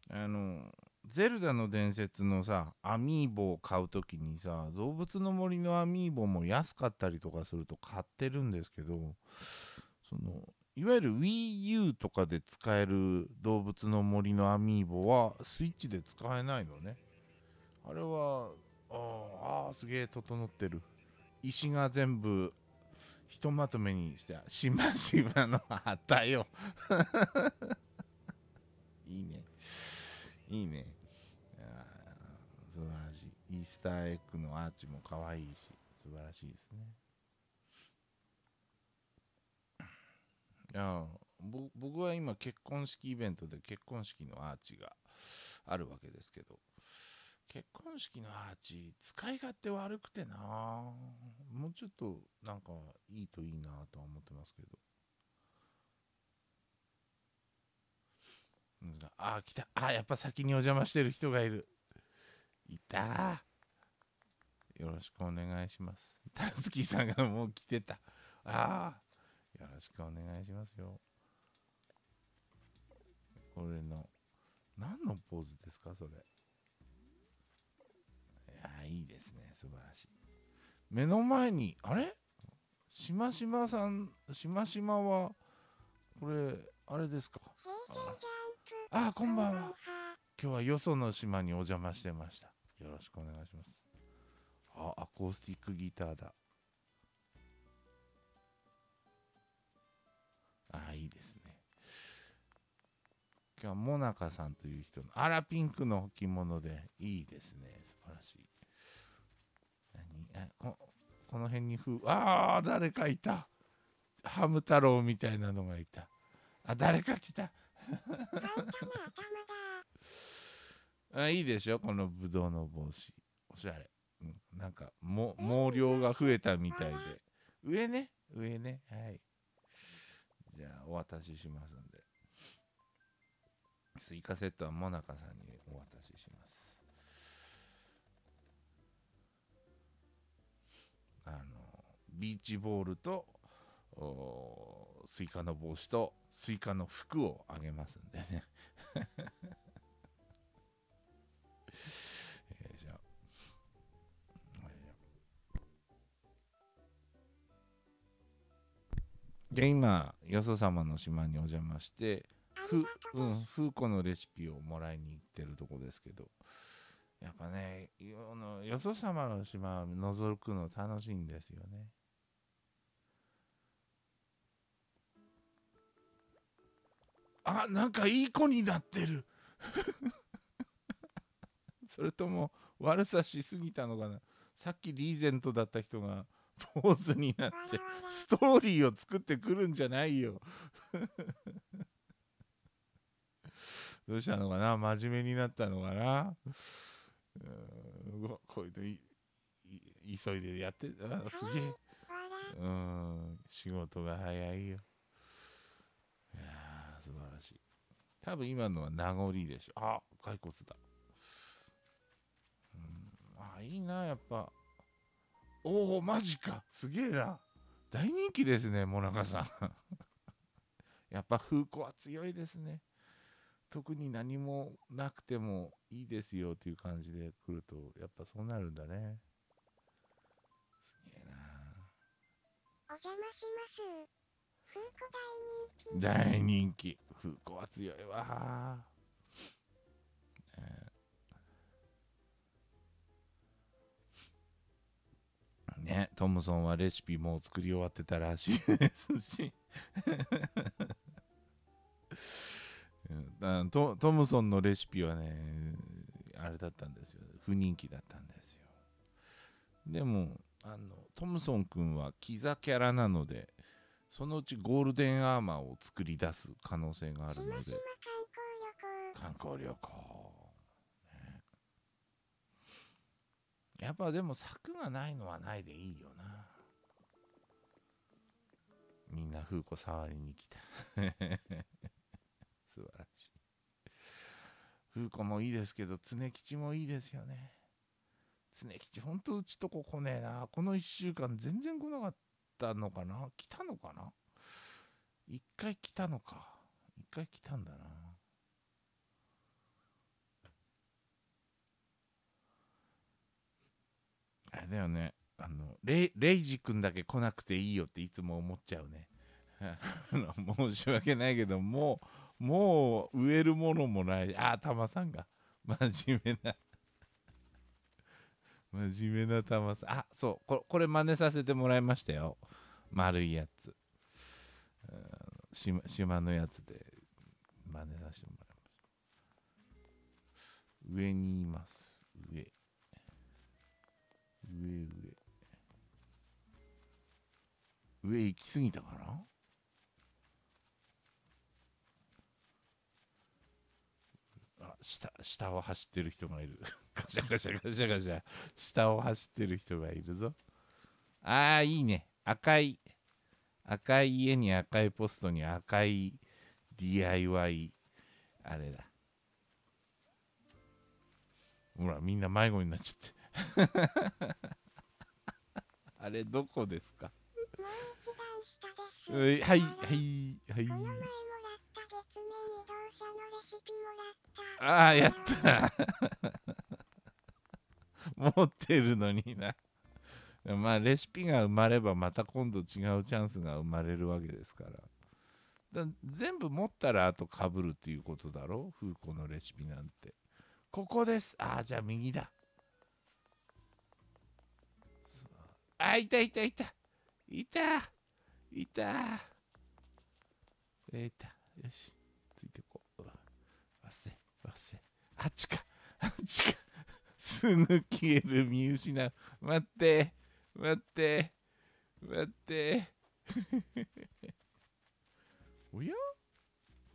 あの「ゼルダの伝説」のさアミーボを買う時にさ「動物の森」のアミーボも安かったりとかすると買ってるんですけどそのいわゆる WiiU とかで使える「動物の森」のアミーボはスイッチで使えないのねあれはああすげえ整ってる石が全部ひとまとめにしてしましまのたよ いいねいいね素晴らしいイースターエッグのアーチも可愛いし素晴らしいですねいや僕は今結婚式イベントで結婚式のアーチがあるわけですけど結婚式のアーチ使い勝手悪くてなもうちょっとなんかいいといいなとは思ってますけどああ来たあやっぱ先にお邪魔してる人がいるいたよろしくお願いしますたつきさんがもう来てたああよろしくお願いしますよこれの何のポーズですかそれあいいですね素晴らしい目の前にあれしましまさんしましまはこれあれですかああこんばんは今日はよその島にお邪魔してましたよろしくお願いしますあアコースティックギターだあいいですね今日はモナカさんという人のあらピンクの着物でいいですね素晴らしいこの辺にふああ誰かいたハム太郎みたいなのがいたあ誰か来たあいいでしょこのぶどうの帽子おしゃれ、うん、なんかも毛量が増えたみたいで上ね上ねはいじゃあお渡ししますんでスイカセットはモナカさんにお渡ししますビーチボールとスイカの帽子とスイカの服をあげますんでね えー、じゃで今よそ様の島にお邪魔してふうん風子のレシピをもらいに行ってるとこですけどやっぱねよそ様の島を覗くの楽しいんですよね。あなんかいい子になってる それとも悪さしすぎたのかなさっきリーゼントだった人がポーズになってストーリーを作ってくるんじゃないよ どうしたのかな真面目になったのかなうんこういうの急いでやってあすげえうん仕事が早いよ多分今のは名残でしょ。あ、骸骨だ。うん、あ、いいな、やっぱ。おお、マジか。すげえな。大人気ですね、もなかさん。やっぱ風光は強いですね。特に何もなくてもいいですよという感じで来ると、やっぱそうなるんだね。すげえな。お邪魔します。大人気大人気風子は強いわ、ね、ね、トムソンはレシピもう作り終わってたらしいですしトトムソンのレシピはねあれだったんですよ不人気だったんですよでもあのトムソン君はキザキャラなのでそのうちゴールデンアーマーを作り出す可能性があるので観光旅行、やっぱでも柵がないのはないでいいよなみんな風子触りに来た 素晴らしい風子もいいですけど常吉もいいですよね常吉ほんとうちとこ来ねえなこの1週間全然来なかったたのかな来たのかな一回来たのか。一回来たんだな。あれだよね。あのレレイジ君だけ来なくていいよっていつも思っちゃうね。申し訳ないけどもうもう植えるものもないああタマさんが真面目な真面目な玉さんあそうこれこれ真似させてもらいましたよ丸いやつ島島のやつで真似させてもらいました上にいます上上上上行き過ぎたかなあ下下を走ってる人がいるガシャガシャガシャガシャ下を走ってる人がいるぞああいいね赤い赤い家に赤いポストに赤い DIY あれだほらみんな迷子になっちゃって あれどこですか下ですはい、はい、はい、ったああ、やった。持ってるのになまあレシピが生まればまた今度違うチャンスが生まれるわけですからだ全部持ったらあとかぶるっていうことだろーコのレシピなんてここですああじゃあ右だあいたいたいたいたいたえいたよしついてこう忘あ、忘せあっちかあっちかすぐ消える見失う待って待って待って おや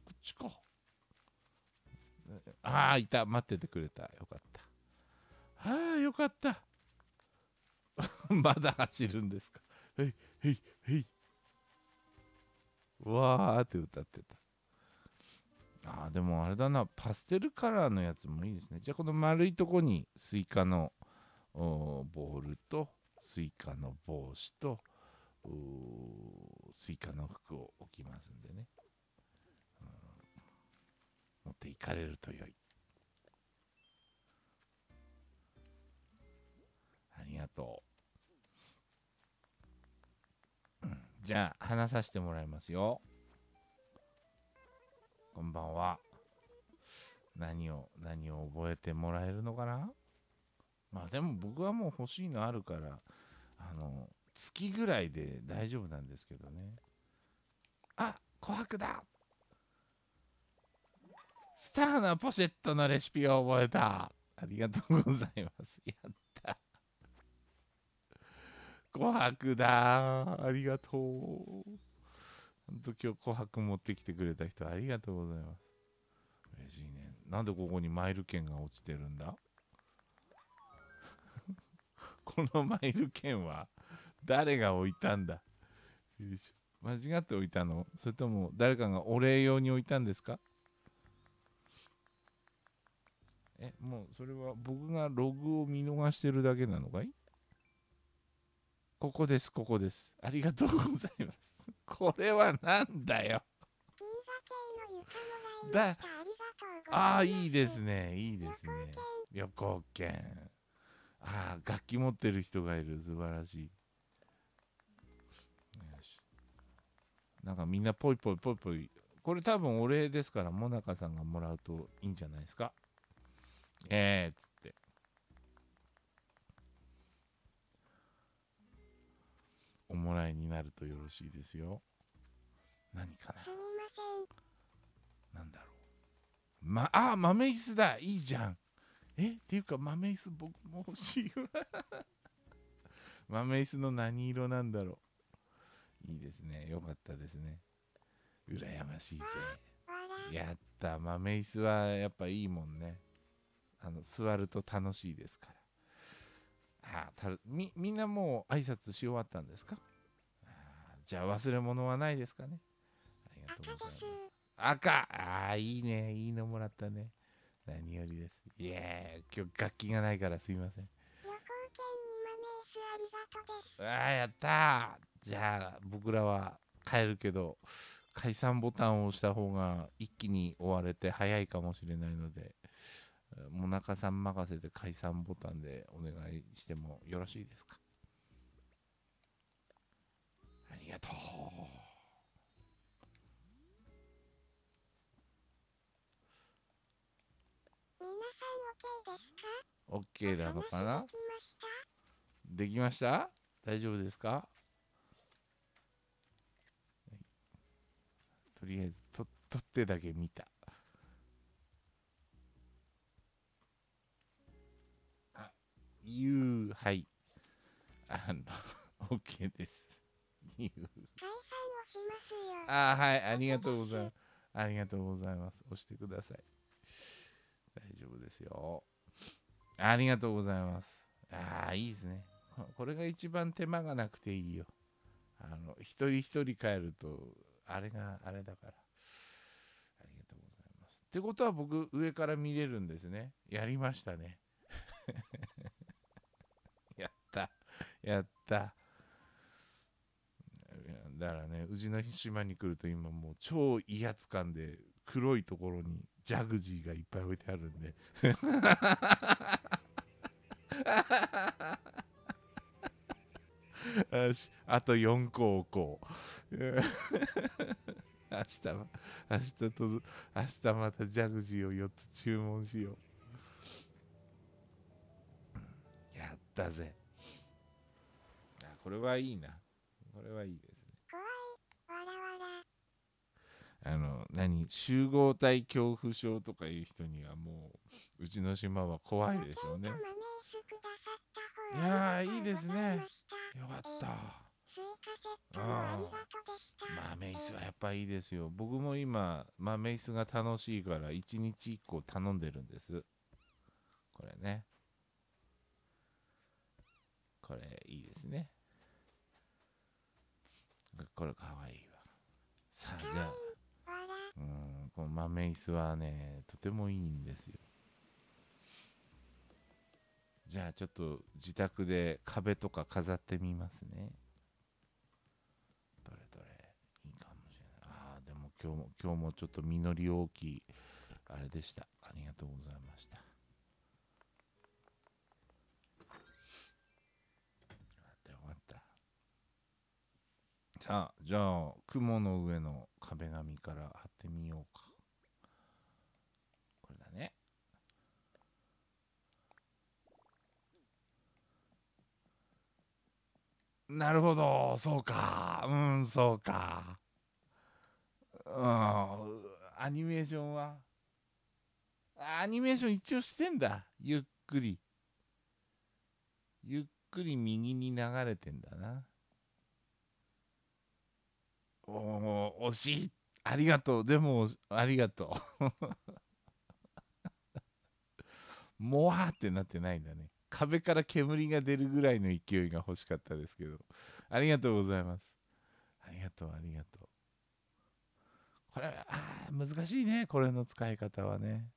こっちかああいた待っててくれたよかったああよかった まだ走るんですかへいへいへいわーって歌ってたあでもあれだなパステルカラーのやつもいいですねじゃあこの丸いとこにスイカのボールとスイカの帽子とスイカの服を置きますんでね、うん、持っていかれると良いありがとう、うん、じゃあ話させてもらいますよこんばんは。何を、何を覚えてもらえるのかなまあでも僕はもう欲しいのあるから、あの、月ぐらいで大丈夫なんですけどね。あ琥珀だスターなポシェットのレシピを覚えたありがとうございます。やった。琥珀だありがとう。本当今日琥珀持ってきてくれた人ありがとうございます。嬉しいね。なんでここにマイル券が落ちてるんだ このマイル券は誰が置いたんだよいしょ。間違って置いたのそれとも誰かがお礼用に置いたんですかえ、もうそれは僕がログを見逃してるだけなのかいここです、ここです。ありがとうございます。これはなんだよ。だああいいですねいいですね旅行券ああ楽器持ってる人がいる素晴らしいなんかみんなぽいぽいぽいぽいこれ多分お礼ですからもなかさんがもらうといいんじゃないですかええー、になるとよろしいですよ。何かなすみません。なんだろう。ま、あ、豆椅子だいいじゃんえっていうか豆椅子僕も欲しいわ 豆椅子の何色なんだろういいですね。よかったですね。羨ましいぜ。やった。豆椅子はやっぱいいもんね。あの、座ると楽しいですから。あたみ、みんなもう挨拶し終わったんですかじゃあ忘れ物はないですかねありがとうございます赤ああいいねいいのもらったね何よりですいえ今日楽器がないからすいません旅行券にマネースありがとうですああやったじゃあ僕らは帰るけど解散ボタンを押した方が一気に追われて早いかもしれないのでもなかさん任せて解散ボタンでお願いしてもよろしいですかありがとう。皆さん OK ですか ?OK なのかなできましたできました大丈夫ですかとりあえずと取ってだけ見たあいうはいあの OK ですいうああ、はい、ありがとうございます。ありがとうございます。押してください。大丈夫ですよ。ありがとうございます。ああ、いいですね。これが一番手間がなくていいよ。あの、一人一人帰ると、あれがあれだから。ありがとうございます。ってことは僕、上から見れるんですね。やりましたね。やった。やった。だからね宇治の島に来ると今もう超威圧感で黒いところにジャグジーがいっぱい置いてあるんで あと4個置こう明日は明日と明日またジャグジーを4つ注文しようやったぜこれはいいなこれはいいですあの何集合体恐怖症とかいう人にはもううちの島は怖いでしょうね。いやいいですね。よかった。マメイスはやっぱいいですよ。僕も今マメイスが楽しいから1日1個頼んでるんです。これね。これいいですね。これかわいいわ。さあじゃあ。うん、この豆椅子はね、とてもいいんですよ。じゃあちょっと自宅で壁とか飾ってみますね。どれどれ、いいかもしれない。ああ、でも今日も、今日もちょっと実り大きい、あれでした。ありがとうございました。さあじゃあ雲の上の壁紙から貼ってみようかこれだねなるほどそうかうんそうかうんアニメーションはアニメーション一応してんだゆっくりゆっくり右に流れてんだなお惜しいありがとうでもありがとう もわーってなってないんだね壁から煙が出るぐらいの勢いが欲しかったですけどありがとうございますありがとうありがとうこれあ難しいねこれの使い方はね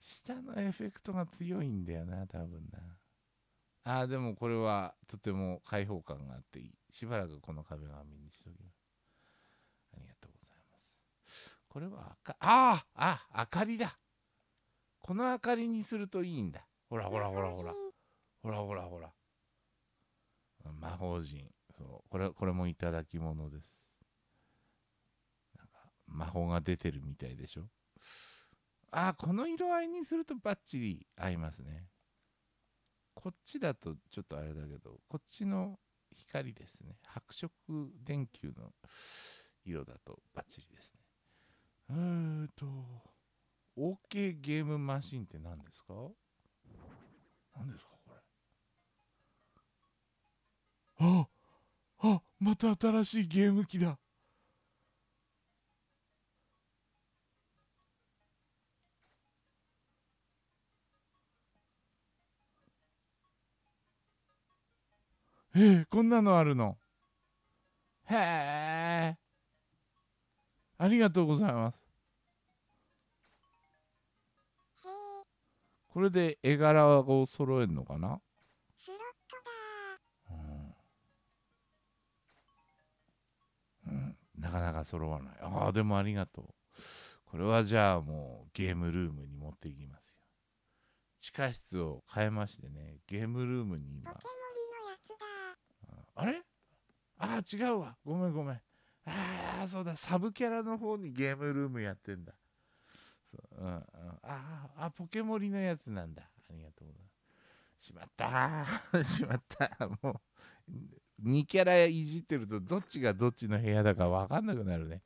下のエフェクトが強いんだよな多分なああでもこれはとても開放感があっていいしばらくこの壁紙にしときますありがとうございますこれは赤あああ明かりだこの明かりにするといいんだほらほらほらほらほらほらほら魔法陣そうこれこれもいただき物ですなんか魔法が出てるみたいでしょああこの色合いにするとバッチリ合いますねこっちだとちょっとあれだけどこっちの光ですね白色電球の色だとバッチリですねえーと OK ゲームマシンって何ですか何ですかこれああまた新しいゲーム機だえー、こんなのあるの。へえ。ありがとうございます。これで絵柄を揃えるのかなうん、なかなか揃わない。ああ、でもありがとう。これはじゃあもうゲームルームに持っていきますよ。地下室を変えましてね、ゲームルームに今。あれああ違うわごめんごめんああそうだサブキャラの方にゲームルームやってんだう、うんうん、ああポケモリのやつなんだありがとうございますしまった しまったもう2キャラいじってるとどっちがどっちの部屋だか分かんなくなるね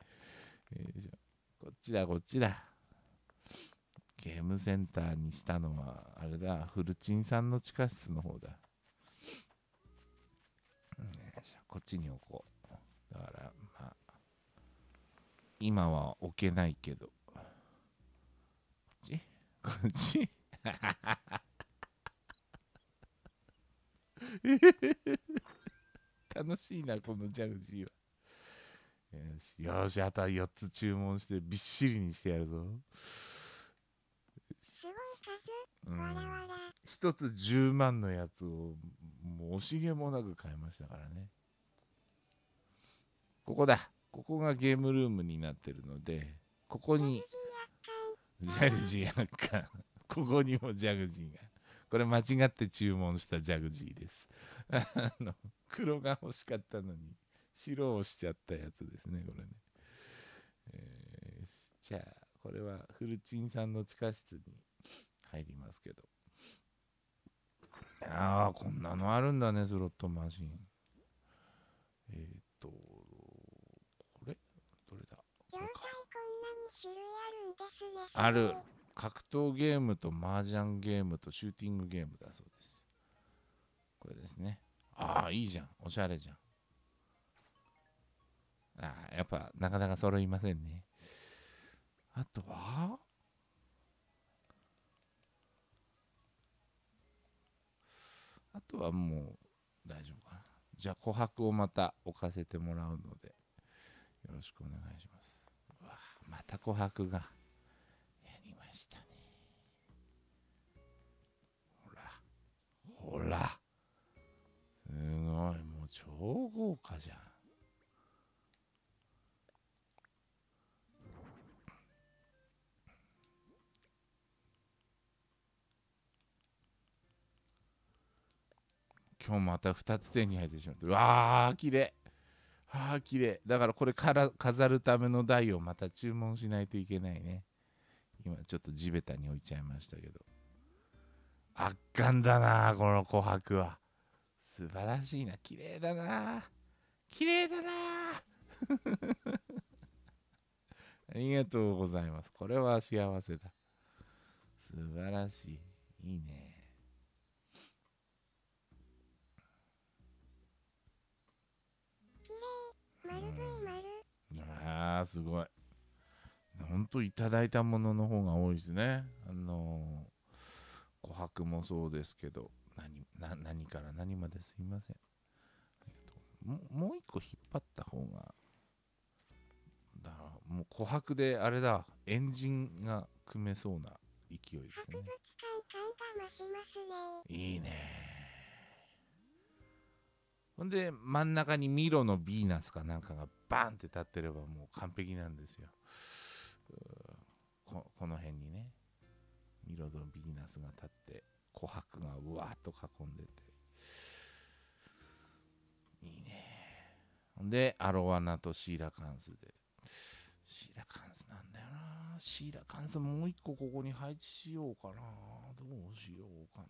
こっちだこっちだゲームセンターにしたのはあれだフルチンさんの地下室の方だこっちに置こうだからまあ今は置けないけどこっちこっち 楽しいなこのジャグジーはよしよしあとは4つ注文してびっしりにしてやるぞ一つ10万のやつをもう惜しげもなく買いましたからねここだここがゲームルームになってるのでここにジャグジー発か ここにもジャグジーがこれ間違って注文したジャグジーですあの黒が欲しかったのに白をしちゃったやつですねこれね、えー、じゃあこれはフルチンさんの地下室に入りますけどああこんなのあるんだねスロットマシンえっ、とこれどれだこれかある格闘ゲームと麻雀ゲームとシューティングゲームだそうですこれですねああいいじゃんおしゃれじゃんああやっぱなかなか揃いませんねあとはあとはもう大丈夫かなじゃあ琥珀をまた置かせてもらうのでよろしくお願いしますわまた琥珀がやりましたねほらほらすごいもう超豪華じゃん今日また2つ手に入ってしまってわあ綺麗ああ綺麗だからこれから飾るための台をまた注文しないといけないね今ちょっと地べたに置いちゃいましたけど圧巻だなこの琥珀は素晴らしいな綺麗だな綺麗だな ありがとうございますこれは幸せだ素晴らしいいいね丸 v。い丸あーすごいほんといただいたものの方が多いですねあのー、琥珀もそうですけど何な何から何まですいませんももう一個引っ張った方がだからもう琥珀であれだエンジンが組めそうな勢いですね博物館しますねいいねほんで真ん中にミロのヴィーナスかなんかがバーンって立ってればもう完璧なんですよ。この辺にねミロとヴィーナスが立って琥珀がうわーっと囲んでていいねほんでアロワナとシーラカンスでシーラカンスなんだよなシーラカンスもう一個ここに配置しようかなどうしようか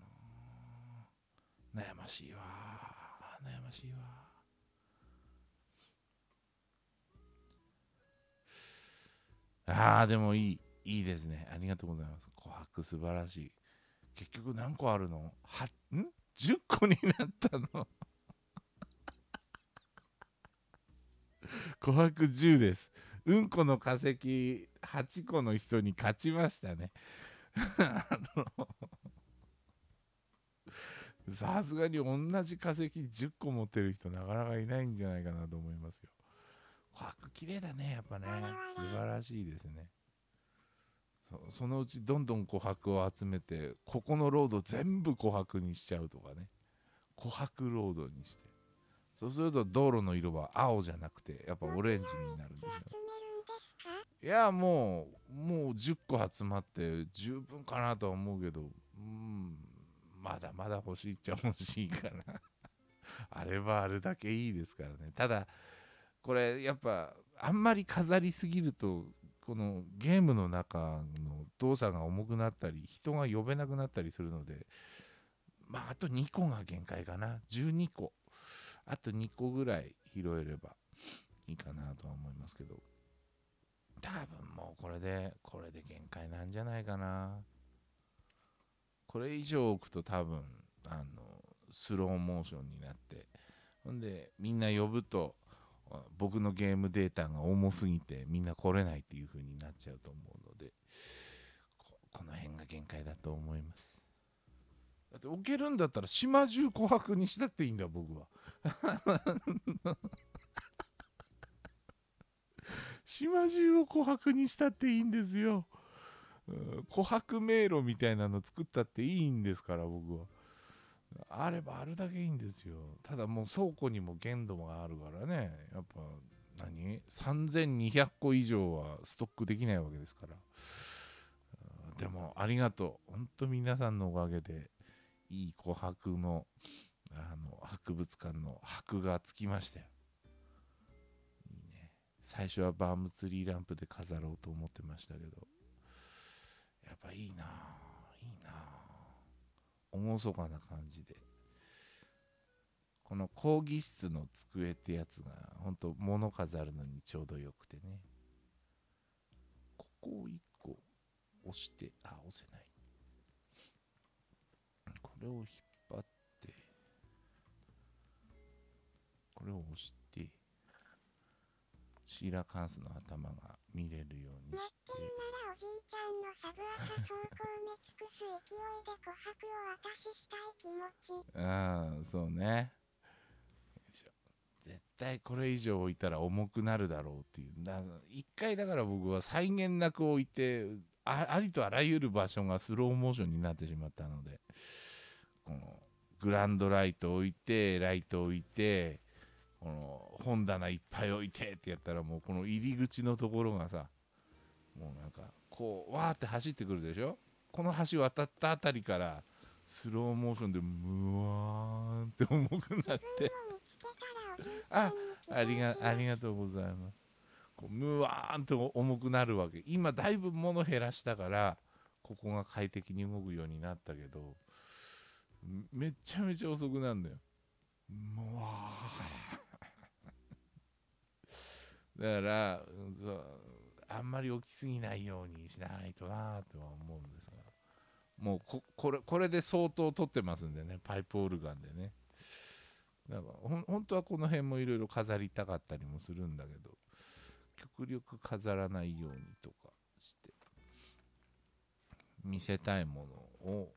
な悩ましいわ悩ましいわああでもいいいいですねありがとうございます琥珀素晴らしい結局何個あるのはん ?10 個になったの 琥珀10ですうんこの化石8個の人に勝ちましたね あのさすがに同じ化石10個持ってる人なかなかいないんじゃないかなと思いますよ。琥珀綺麗だね、やっぱね。素晴らしいですね。そのうちどんどん琥珀を集めて、ここのロード全部琥珀にしちゃうとかね。琥珀ロードにして。そうすると道路の色は青じゃなくて、やっぱオレンジになるんですよ。いや、もう、もう10個集まって十分かなとは思うけど、うん、まだまだ欲しいっちゃ欲しいかな あれはあれだけいいですからねただこれやっぱあんまり飾りすぎるとこのゲームの中の動作が重くなったり人が呼べなくなったりするのでまああと2個が限界かな12個あと2個ぐらい拾えればいいかなとは思いますけど多分もうこれでこれで限界なんじゃないかなこれ以上置くと多分あのスローモーションになってほんでみんな呼ぶと僕のゲームデータが重すぎてみんな来れないっていう風になっちゃうと思うのでこの辺が限界だと思いますだって置けるんだったら島中琥珀にしたっていいんだ僕は 島中を琥珀にしたっていいんですよ琥珀迷路みたいなの作ったっていいんですから僕はあればあるだけいいんですよただもう倉庫にも限度があるからねやっぱ何3200個以上はストックできないわけですからでもありがとうほんと皆さんのおかげでいい琥珀のあの博物館の箔がつきましたよいいね最初はバームツリーランプで飾ろうと思ってましたけどやっぱいいなあいいなあ厳かな感じでこの講義室の机ってやつがほんと物飾るのにちょうどよくてねここを1個押してあ押せないこれを引っ張ってこれを押してシーラカンスの頭が見れるようにして。るならおじいちゃんのサブアカ走行目尽くす勢いで琥珀を渡ししたい気持ち。うん、そうね。絶対これ以上置いたら重くなるだろうっていうだ一回だから僕は際限なく置いてありとあらゆる場所がスローモーションになってしまったのでこのグランドライト置いてライト置いてこの本棚いっぱい置いてってやったらもうこの入り口のところがさもうなんかこうわーって走ってくるでしょこの橋渡ったあたりからスローモーションでムワーンって重くなってあありがありがとうございますこうムワーンて重くなるわけ今だいぶ物減らしたからここが快適に動くようになったけどめちゃめちゃ遅くなるんだよもうだからあんまり起きすぎないようにしないとなとは思うんですがもうここれこれで相当取ってますんでねパイプオルガンでねだからほ本当はこの辺もいろいろ飾りたかったりもするんだけど極力飾らないようにとかして見せたいものを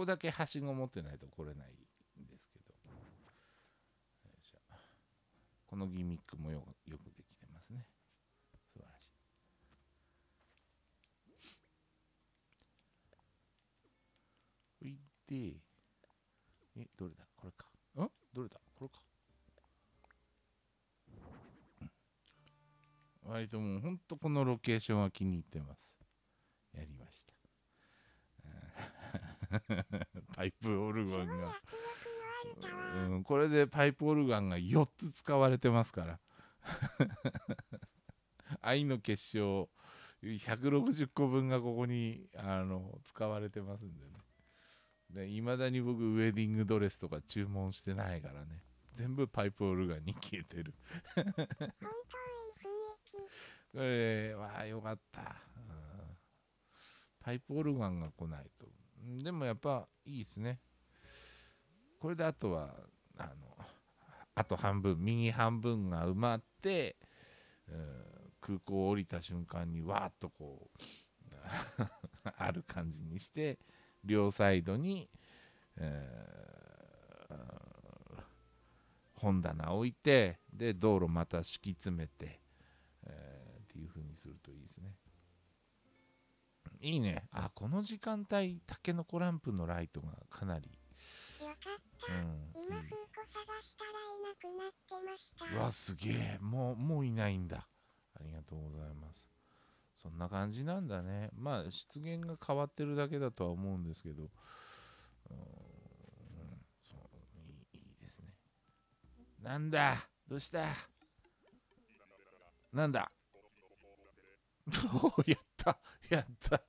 こだけはしご持ってないと来れないんですけどこのギミックもよよくできてますね素晴らしいおいでえどれだこれかんどれだこれか割ともうほんとこのロケーションは気に入ってます パイプオルガンが、うん、これでパイプオルガンが4つ使われてますから 愛の結晶160個分がここにあの使われてますんでねいまだに僕ウェディングドレスとか注文してないからね全部パイプオルガンに消えてる これはよかった、うん、パイプオルガンが来ないとでもやっぱいいですねこれであとはあのあと半分右半分が埋まって、うん、空港を降りた瞬間にわーっとこう ある感じにして両サイドに、えー、本棚置いてで道路また敷き詰めて、えー、っていう風にするといいですね。いいね。あ、この時間帯、タケノコランプのライトがかなり。よかった。うん、今、風子探したらいなくなってました。うわ、すげえ。もう、もういないんだ。ありがとうございます。そんな感じなんだね。まあ、出現が変わってるだけだとは思うんですけど、うん、そういいいですね。なんだどうしたなんだ やったやった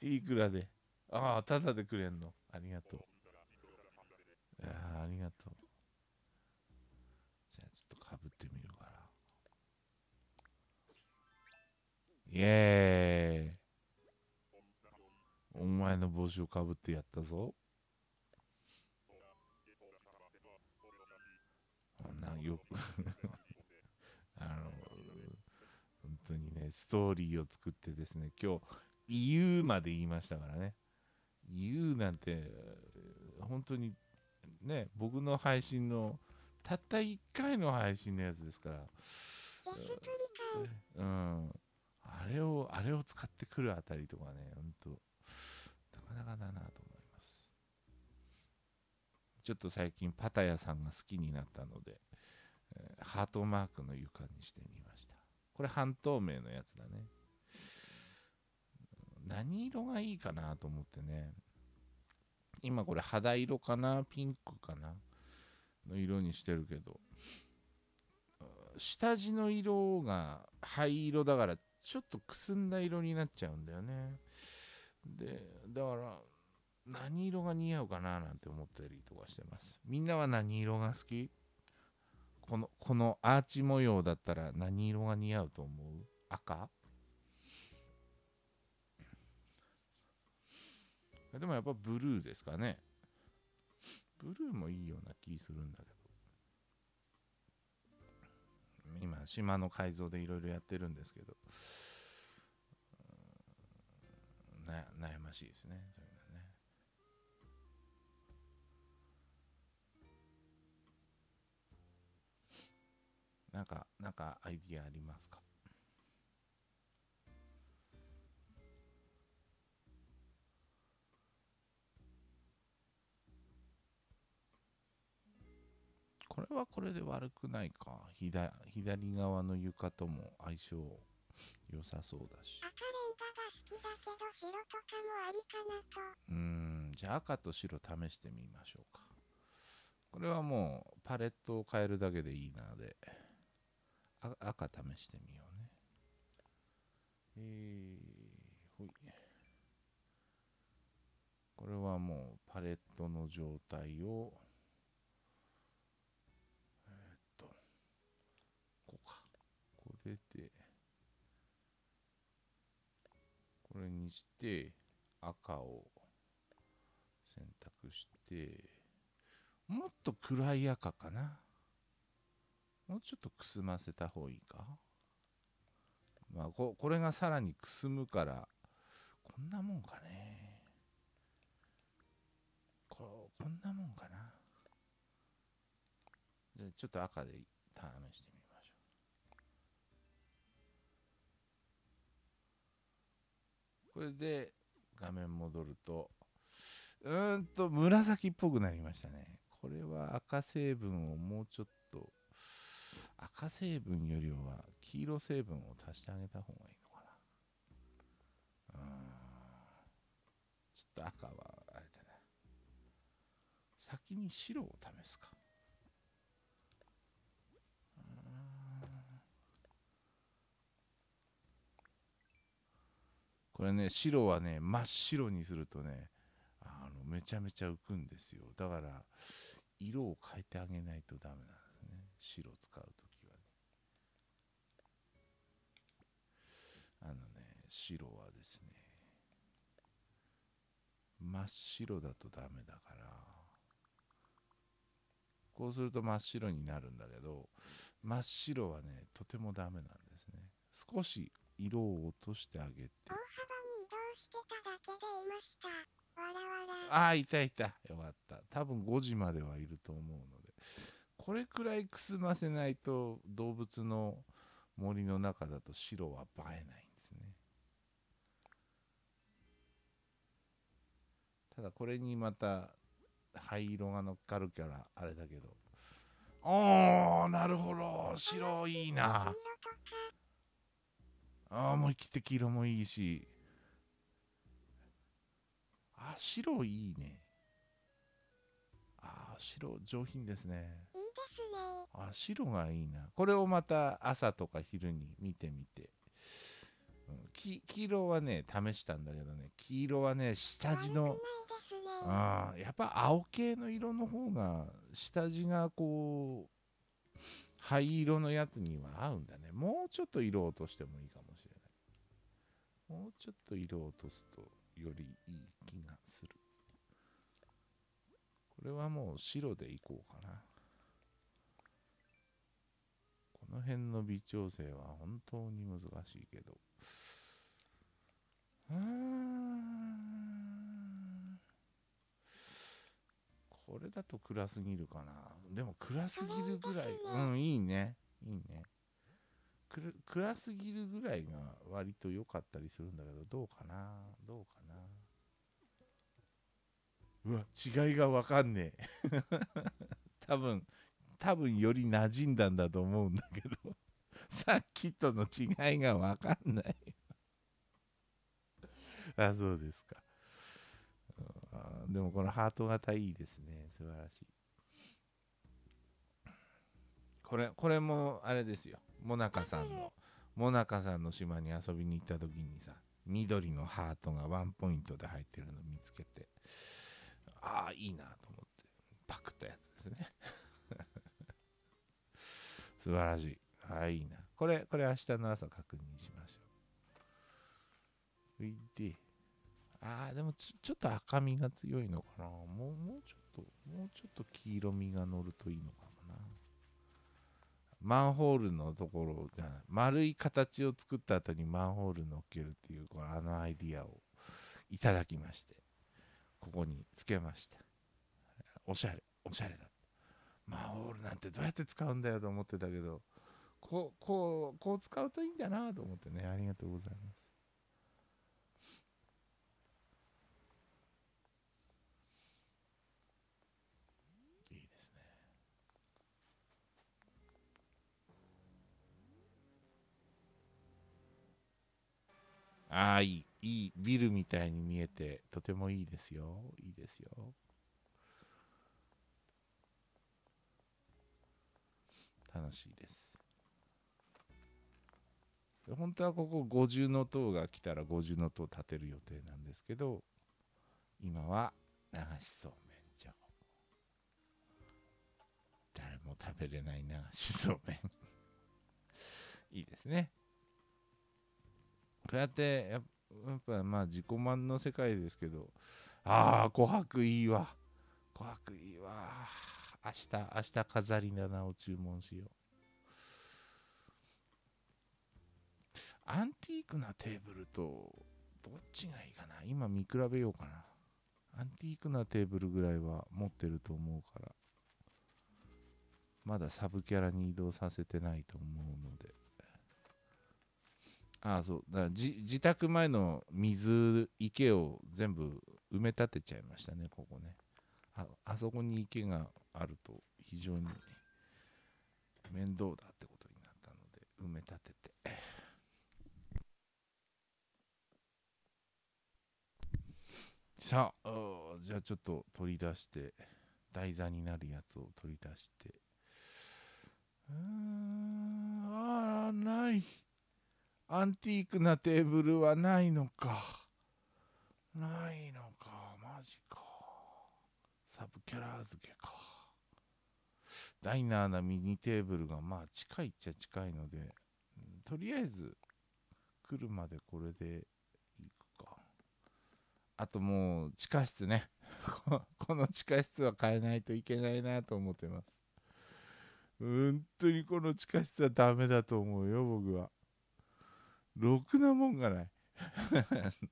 いくらでああただでくれんのありがとうあありがとうじゃあちょっとかぶってみるからイェーイお前の帽子をかぶってやったぞなよく あの本当にねストーリーを作ってですね今日言うまで言いましたからね。言うなんて、本当にね、僕の配信の、たった1回の配信のやつですから。うん。あれを、あれを使ってくるあたりとかね、本当なかなかだなと思います。ちょっと最近、パタヤさんが好きになったので、えー、ハートマークの床にしてみました。これ半透明のやつだね。何色がいいかなと思ってね。今これ肌色かなピンクかなの色にしてるけど、下地の色が灰色だからちょっとくすんだ色になっちゃうんだよね。で、だから何色が似合うかななんて思ったりとかしてます。みんなは何色が好きこの、このアーチ模様だったら何色が似合うと思う赤でもやっぱブルーですかね。ブルーもいいような気するんだけど。今、島の改造でいろいろやってるんですけど、悩ましいですね。そういうのね。なんか、なんかアイディアありますかこれはこれで悪くないか左左側の床とも相性良さそうだし赤レンガが好きだけど白とかもありかなとうんじゃあ赤と白試してみましょうかこれはもうパレットを変えるだけでいいなので赤試してみようねえー、ほいこれはもうパレットの状態を出て、これにして、赤を選択して、もっと暗い赤かな。もうちょっとくすませた方がいいか。まあ、ここれがさらにくすむから、こんなもんかね。ここんなもんかな。じゃあ、ちょっと赤で試してみこれで画面戻るとうーんと紫っぽくなりましたねこれは赤成分をもうちょっと赤成分よりは黄色成分を足してあげた方がいいのかなうんちょっと赤はあれだな先に白を試すかこれね白はね真っ白にするとねあのめちゃめちゃ浮くんですよだから色を変えてあげないとダメなんですね白使う時はねあのね白はですね真っ白だとダメだからこうすると真っ白になるんだけど真っ白はねとてもダメなんですね少し色を落としてあげて大幅に移動してただけでいましたわらわらああいたいたよかった多分5時まではいると思うのでこれくらいくすませないと動物の森の中だと白は映えないんですねただこれにまた灰色が乗っかるキャラあれだけどおーなるほど白いいなああ、もう生て黄色もいいし。あ、白いいね。あ、白上品ですね。いいですね。あ、白がいいな。これをまた朝とか昼に見てみて。うん、黄色はね、試したんだけどね、黄色はね、下地の。あやっぱ青系の色の方が下地がこう灰色のやつには合うんだねもうちょっと色落としてもいいかももうちょっと色を落とすとよりいい気がするこれはもう白でいこうかなこの辺の微調整は本当に難しいけどうんこれだと暗すぎるかなでも暗すぎるぐらいうんいいねいいね暗すぎるぐらいが割と良かったりするんだけどどうかなどうかなうわ違いが分かんねえ 多分多分より馴染んだんだと思うんだけど さっきとの違いが分かんない あそうですかでもこのハート型いいですね素晴らしいこれこれもあれですよもなかさんのもなかさんの島に遊びに行った時にさ緑のハートがワンポイントで入ってるの見つけてああいいなと思ってパクったやつですね 素晴らしいああいいなこれこれ明日の朝確認しましょういでああでもちょっと赤みが強いのかなもうもうちょっともうちょっと黄色みが乗るといいのかマンホールのところじゃない丸い形を作った後にマンホール乗っけるっていうこのあのアイディアをいただきましてここにつけましたおしゃれおしゃれだマンホールなんてどうやって使うんだよと思ってたけどこうこうこう使うといいんだなと思ってねありがとうございますああいいいいビルみたいに見えてとてもいいですよいいですよ楽しいです本当はここ五重の塔が来たら五重の塔建てる予定なんですけど今は流しそうめんじゃ誰も食べれない流しそうめん いいですねこうやってやっぱまあ自己満の世界ですけどああ琥珀いいわ琥珀いいわ明日明日飾り棚を注文しようアンティークなテーブルとどっちがいいかな今見比べようかなアンティークなテーブルぐらいは持ってると思うからまだサブキャラに移動させてないと思うのでああそうだじ自宅前の水池を全部埋め立てちゃいましたねここねああそこに池があると非常に面倒だってことになったので埋め立ててさあじゃあちょっと取り出して台座になるやつを取り出してうんあらないアンティークなテーブルはないのか。ないのか。マジか。サブキャラ預けか。ダイナーなミニテーブルがまあ近いっちゃ近いので、とりあえず来るまでこれで行くか。あともう地下室ね。この地下室は変えないといけないなと思ってます。本当にこの地下室はダメだと思うよ、僕は。ろくなもんがない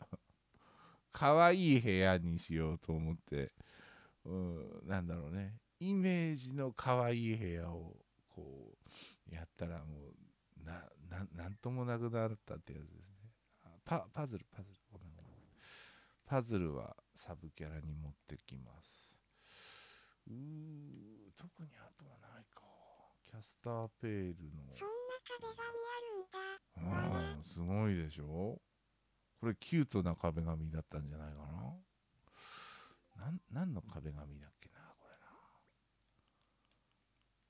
可愛い部屋にしようと思って、うん、なんだろうねイメージの可愛い部屋をこうやったらもうなななんともなくなったってやつですねパパズルパズルごめんごめんパズルはサブキャラに持ってきますうー特にあとはないかキャスターペールの。壁紙あるんだ。ああ、すごいでしょこれキュートな壁紙だったんじゃないかな。なん何の壁紙だっけな、これな。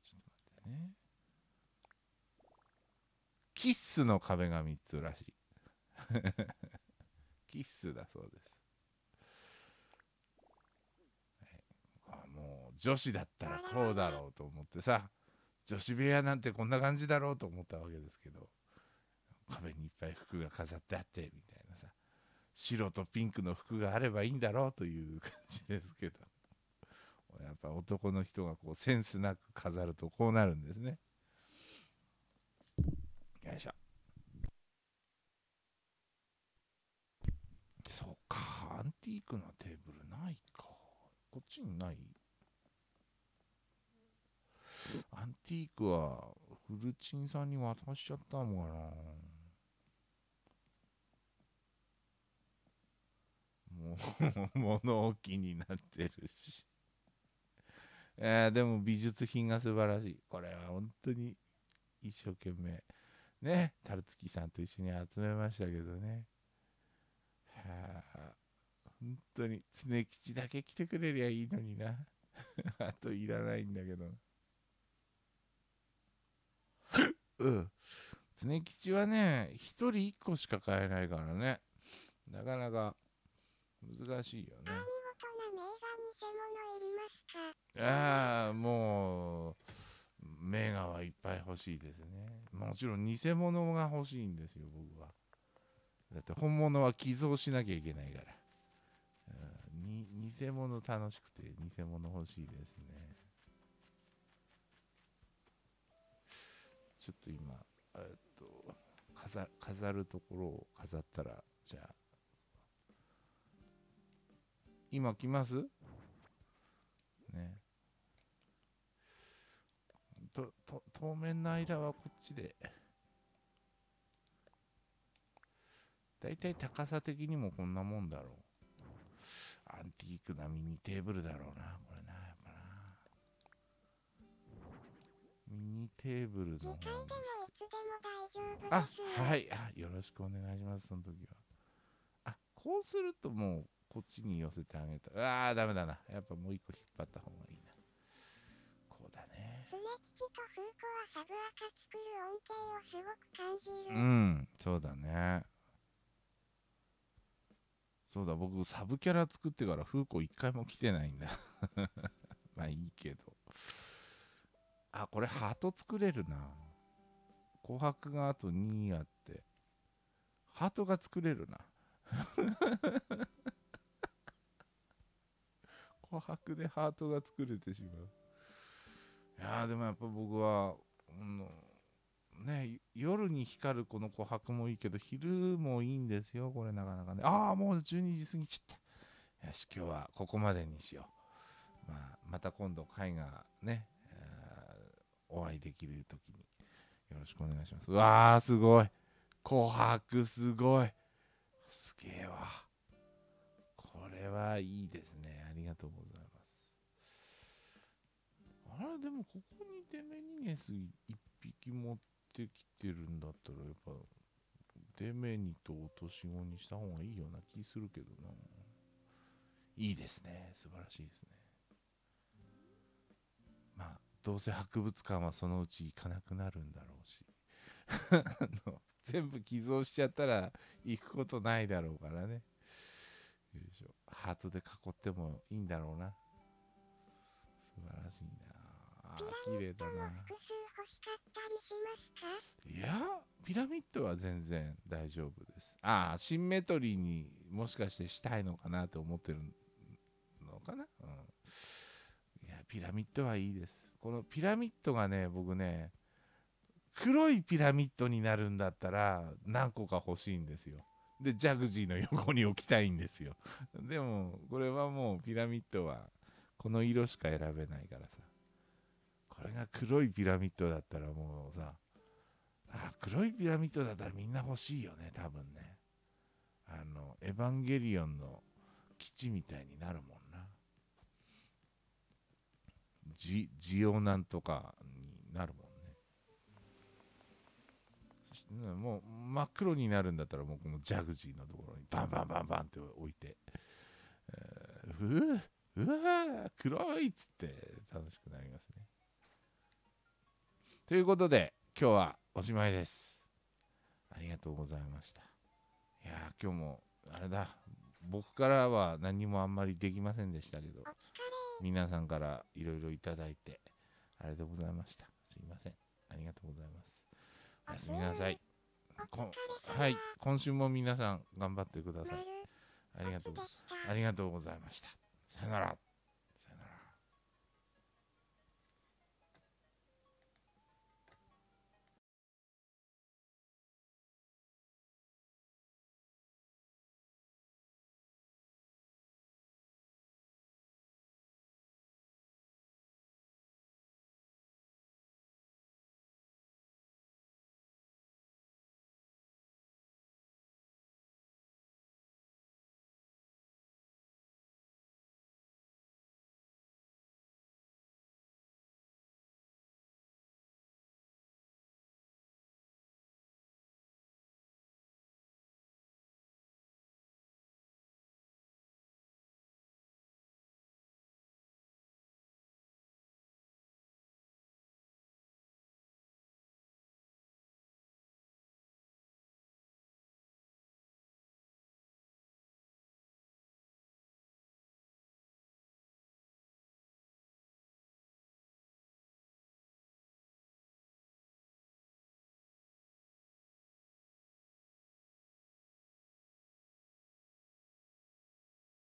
ちょっと待ってね。キッスの壁紙っつうらしい。キッスだそうです。はもう女子だったらこうだろうと思ってさ。女子部屋なんてこんな感じだろうと思ったわけですけど壁にいっぱい服が飾ってあってみたいなさ白とピンクの服があればいいんだろうという感じですけどやっぱ男の人がこうセンスなく飾るとこうなるんですね。よいしょ。そうかアンティークのテーブルないかこっちにないアンティークはフルチンさんに渡しちゃったのかなもう 物置になってるしえでも美術品が素晴らしいこれは本当に一生懸命ねタルツキさんと一緒に集めましたけどねはあ本当に常吉だけ来てくれりゃいいのにな あといらないんだけどうん常吉はね1人1個しか買えないからねなかなか難しいよねああもう名画はいっぱい欲しいですねもちろん偽物が欲しいんですよ僕はだって本物は寄贈しなきゃいけないから、に偽物楽しくて偽物欲しいですねちょっと今、えっと飾、飾るところを飾ったら、じゃあ、今来ますね。と、と、当面の間はこっちで。大体高さ的にもこんなもんだろう。アンティーク並みにテーブルだろうな、こミニテーブルの方あはいあよろしくお願いしますその時はあこうするともうこっちに寄せてあげたあーダメだなやっぱもう一個引っ張った方がいいなこうだね爪利きと風子はサブアカ作る恩恵をすごく感じるうんそうだねそうだ僕サブキャラ作ってから風子一回も来てないんだ まあいいけどあ、これハート作れるな。琥珀があと2あって、ハートが作れるな。琥 珀でハートが作れてしまう。いやでもやっぱ僕は、うん、ね、夜に光るこの琥珀もいいけど、昼もいいんですよ、これなかなかね。ああ、もう12時過ぎちゃった。よし、今日はここまでにしよう。まあ、また今度、絵画ね、お会いできる時によろしくお願いします。わあ、すごい。琥珀すごい。すげえわ。これはいいですね。ありがとうございます。あら、でもここにデメニゲス1匹持ってきてるんだったら、やっぱ、デメニと落とし子にした方がいいような気するけどな。いいですね。素晴らしいですね。どうせ博物館はそのうち行かなくなるんだろうし あの全部寄贈しちゃったら行くことないだろうからねよいしょハートで囲ってもいいんだろうな素晴らしいなあ綺麗だなかいやピラミッドは全然大丈夫ですああシンメトリーにもしかしてしたいのかなと思ってるのかなうんいやピラミッドはいいですこのピラミッドがね僕ね黒いピラミッドになるんだったら何個か欲しいんですよ。でジャグジーの横に置きたいんですよ。でもこれはもうピラミッドはこの色しか選べないからさこれが黒いピラミッドだったらもうさあ黒いピラミッドだったらみんな欲しいよね多分ね。あのエヴァンゲリオンの基地みたいになるもんジジオなんとかになるもんね。そして、ね、もう真っ黒になるんだったらもうこのジャグジーのところにバンバンバンバンって置いて、えー、ううわ黒いっつって楽しくなりますね。ということで今日はおしまいです。ありがとうございました。いや今日もあれだ僕からは何もあんまりできませんでしたけど。皆さんからいろいろいただいて、ありがとうございました。すいません。ありがとうございます。おやすみなさい。はい、今週も皆さん頑張ってください。ありがとう、ありがとうございました。さよなら。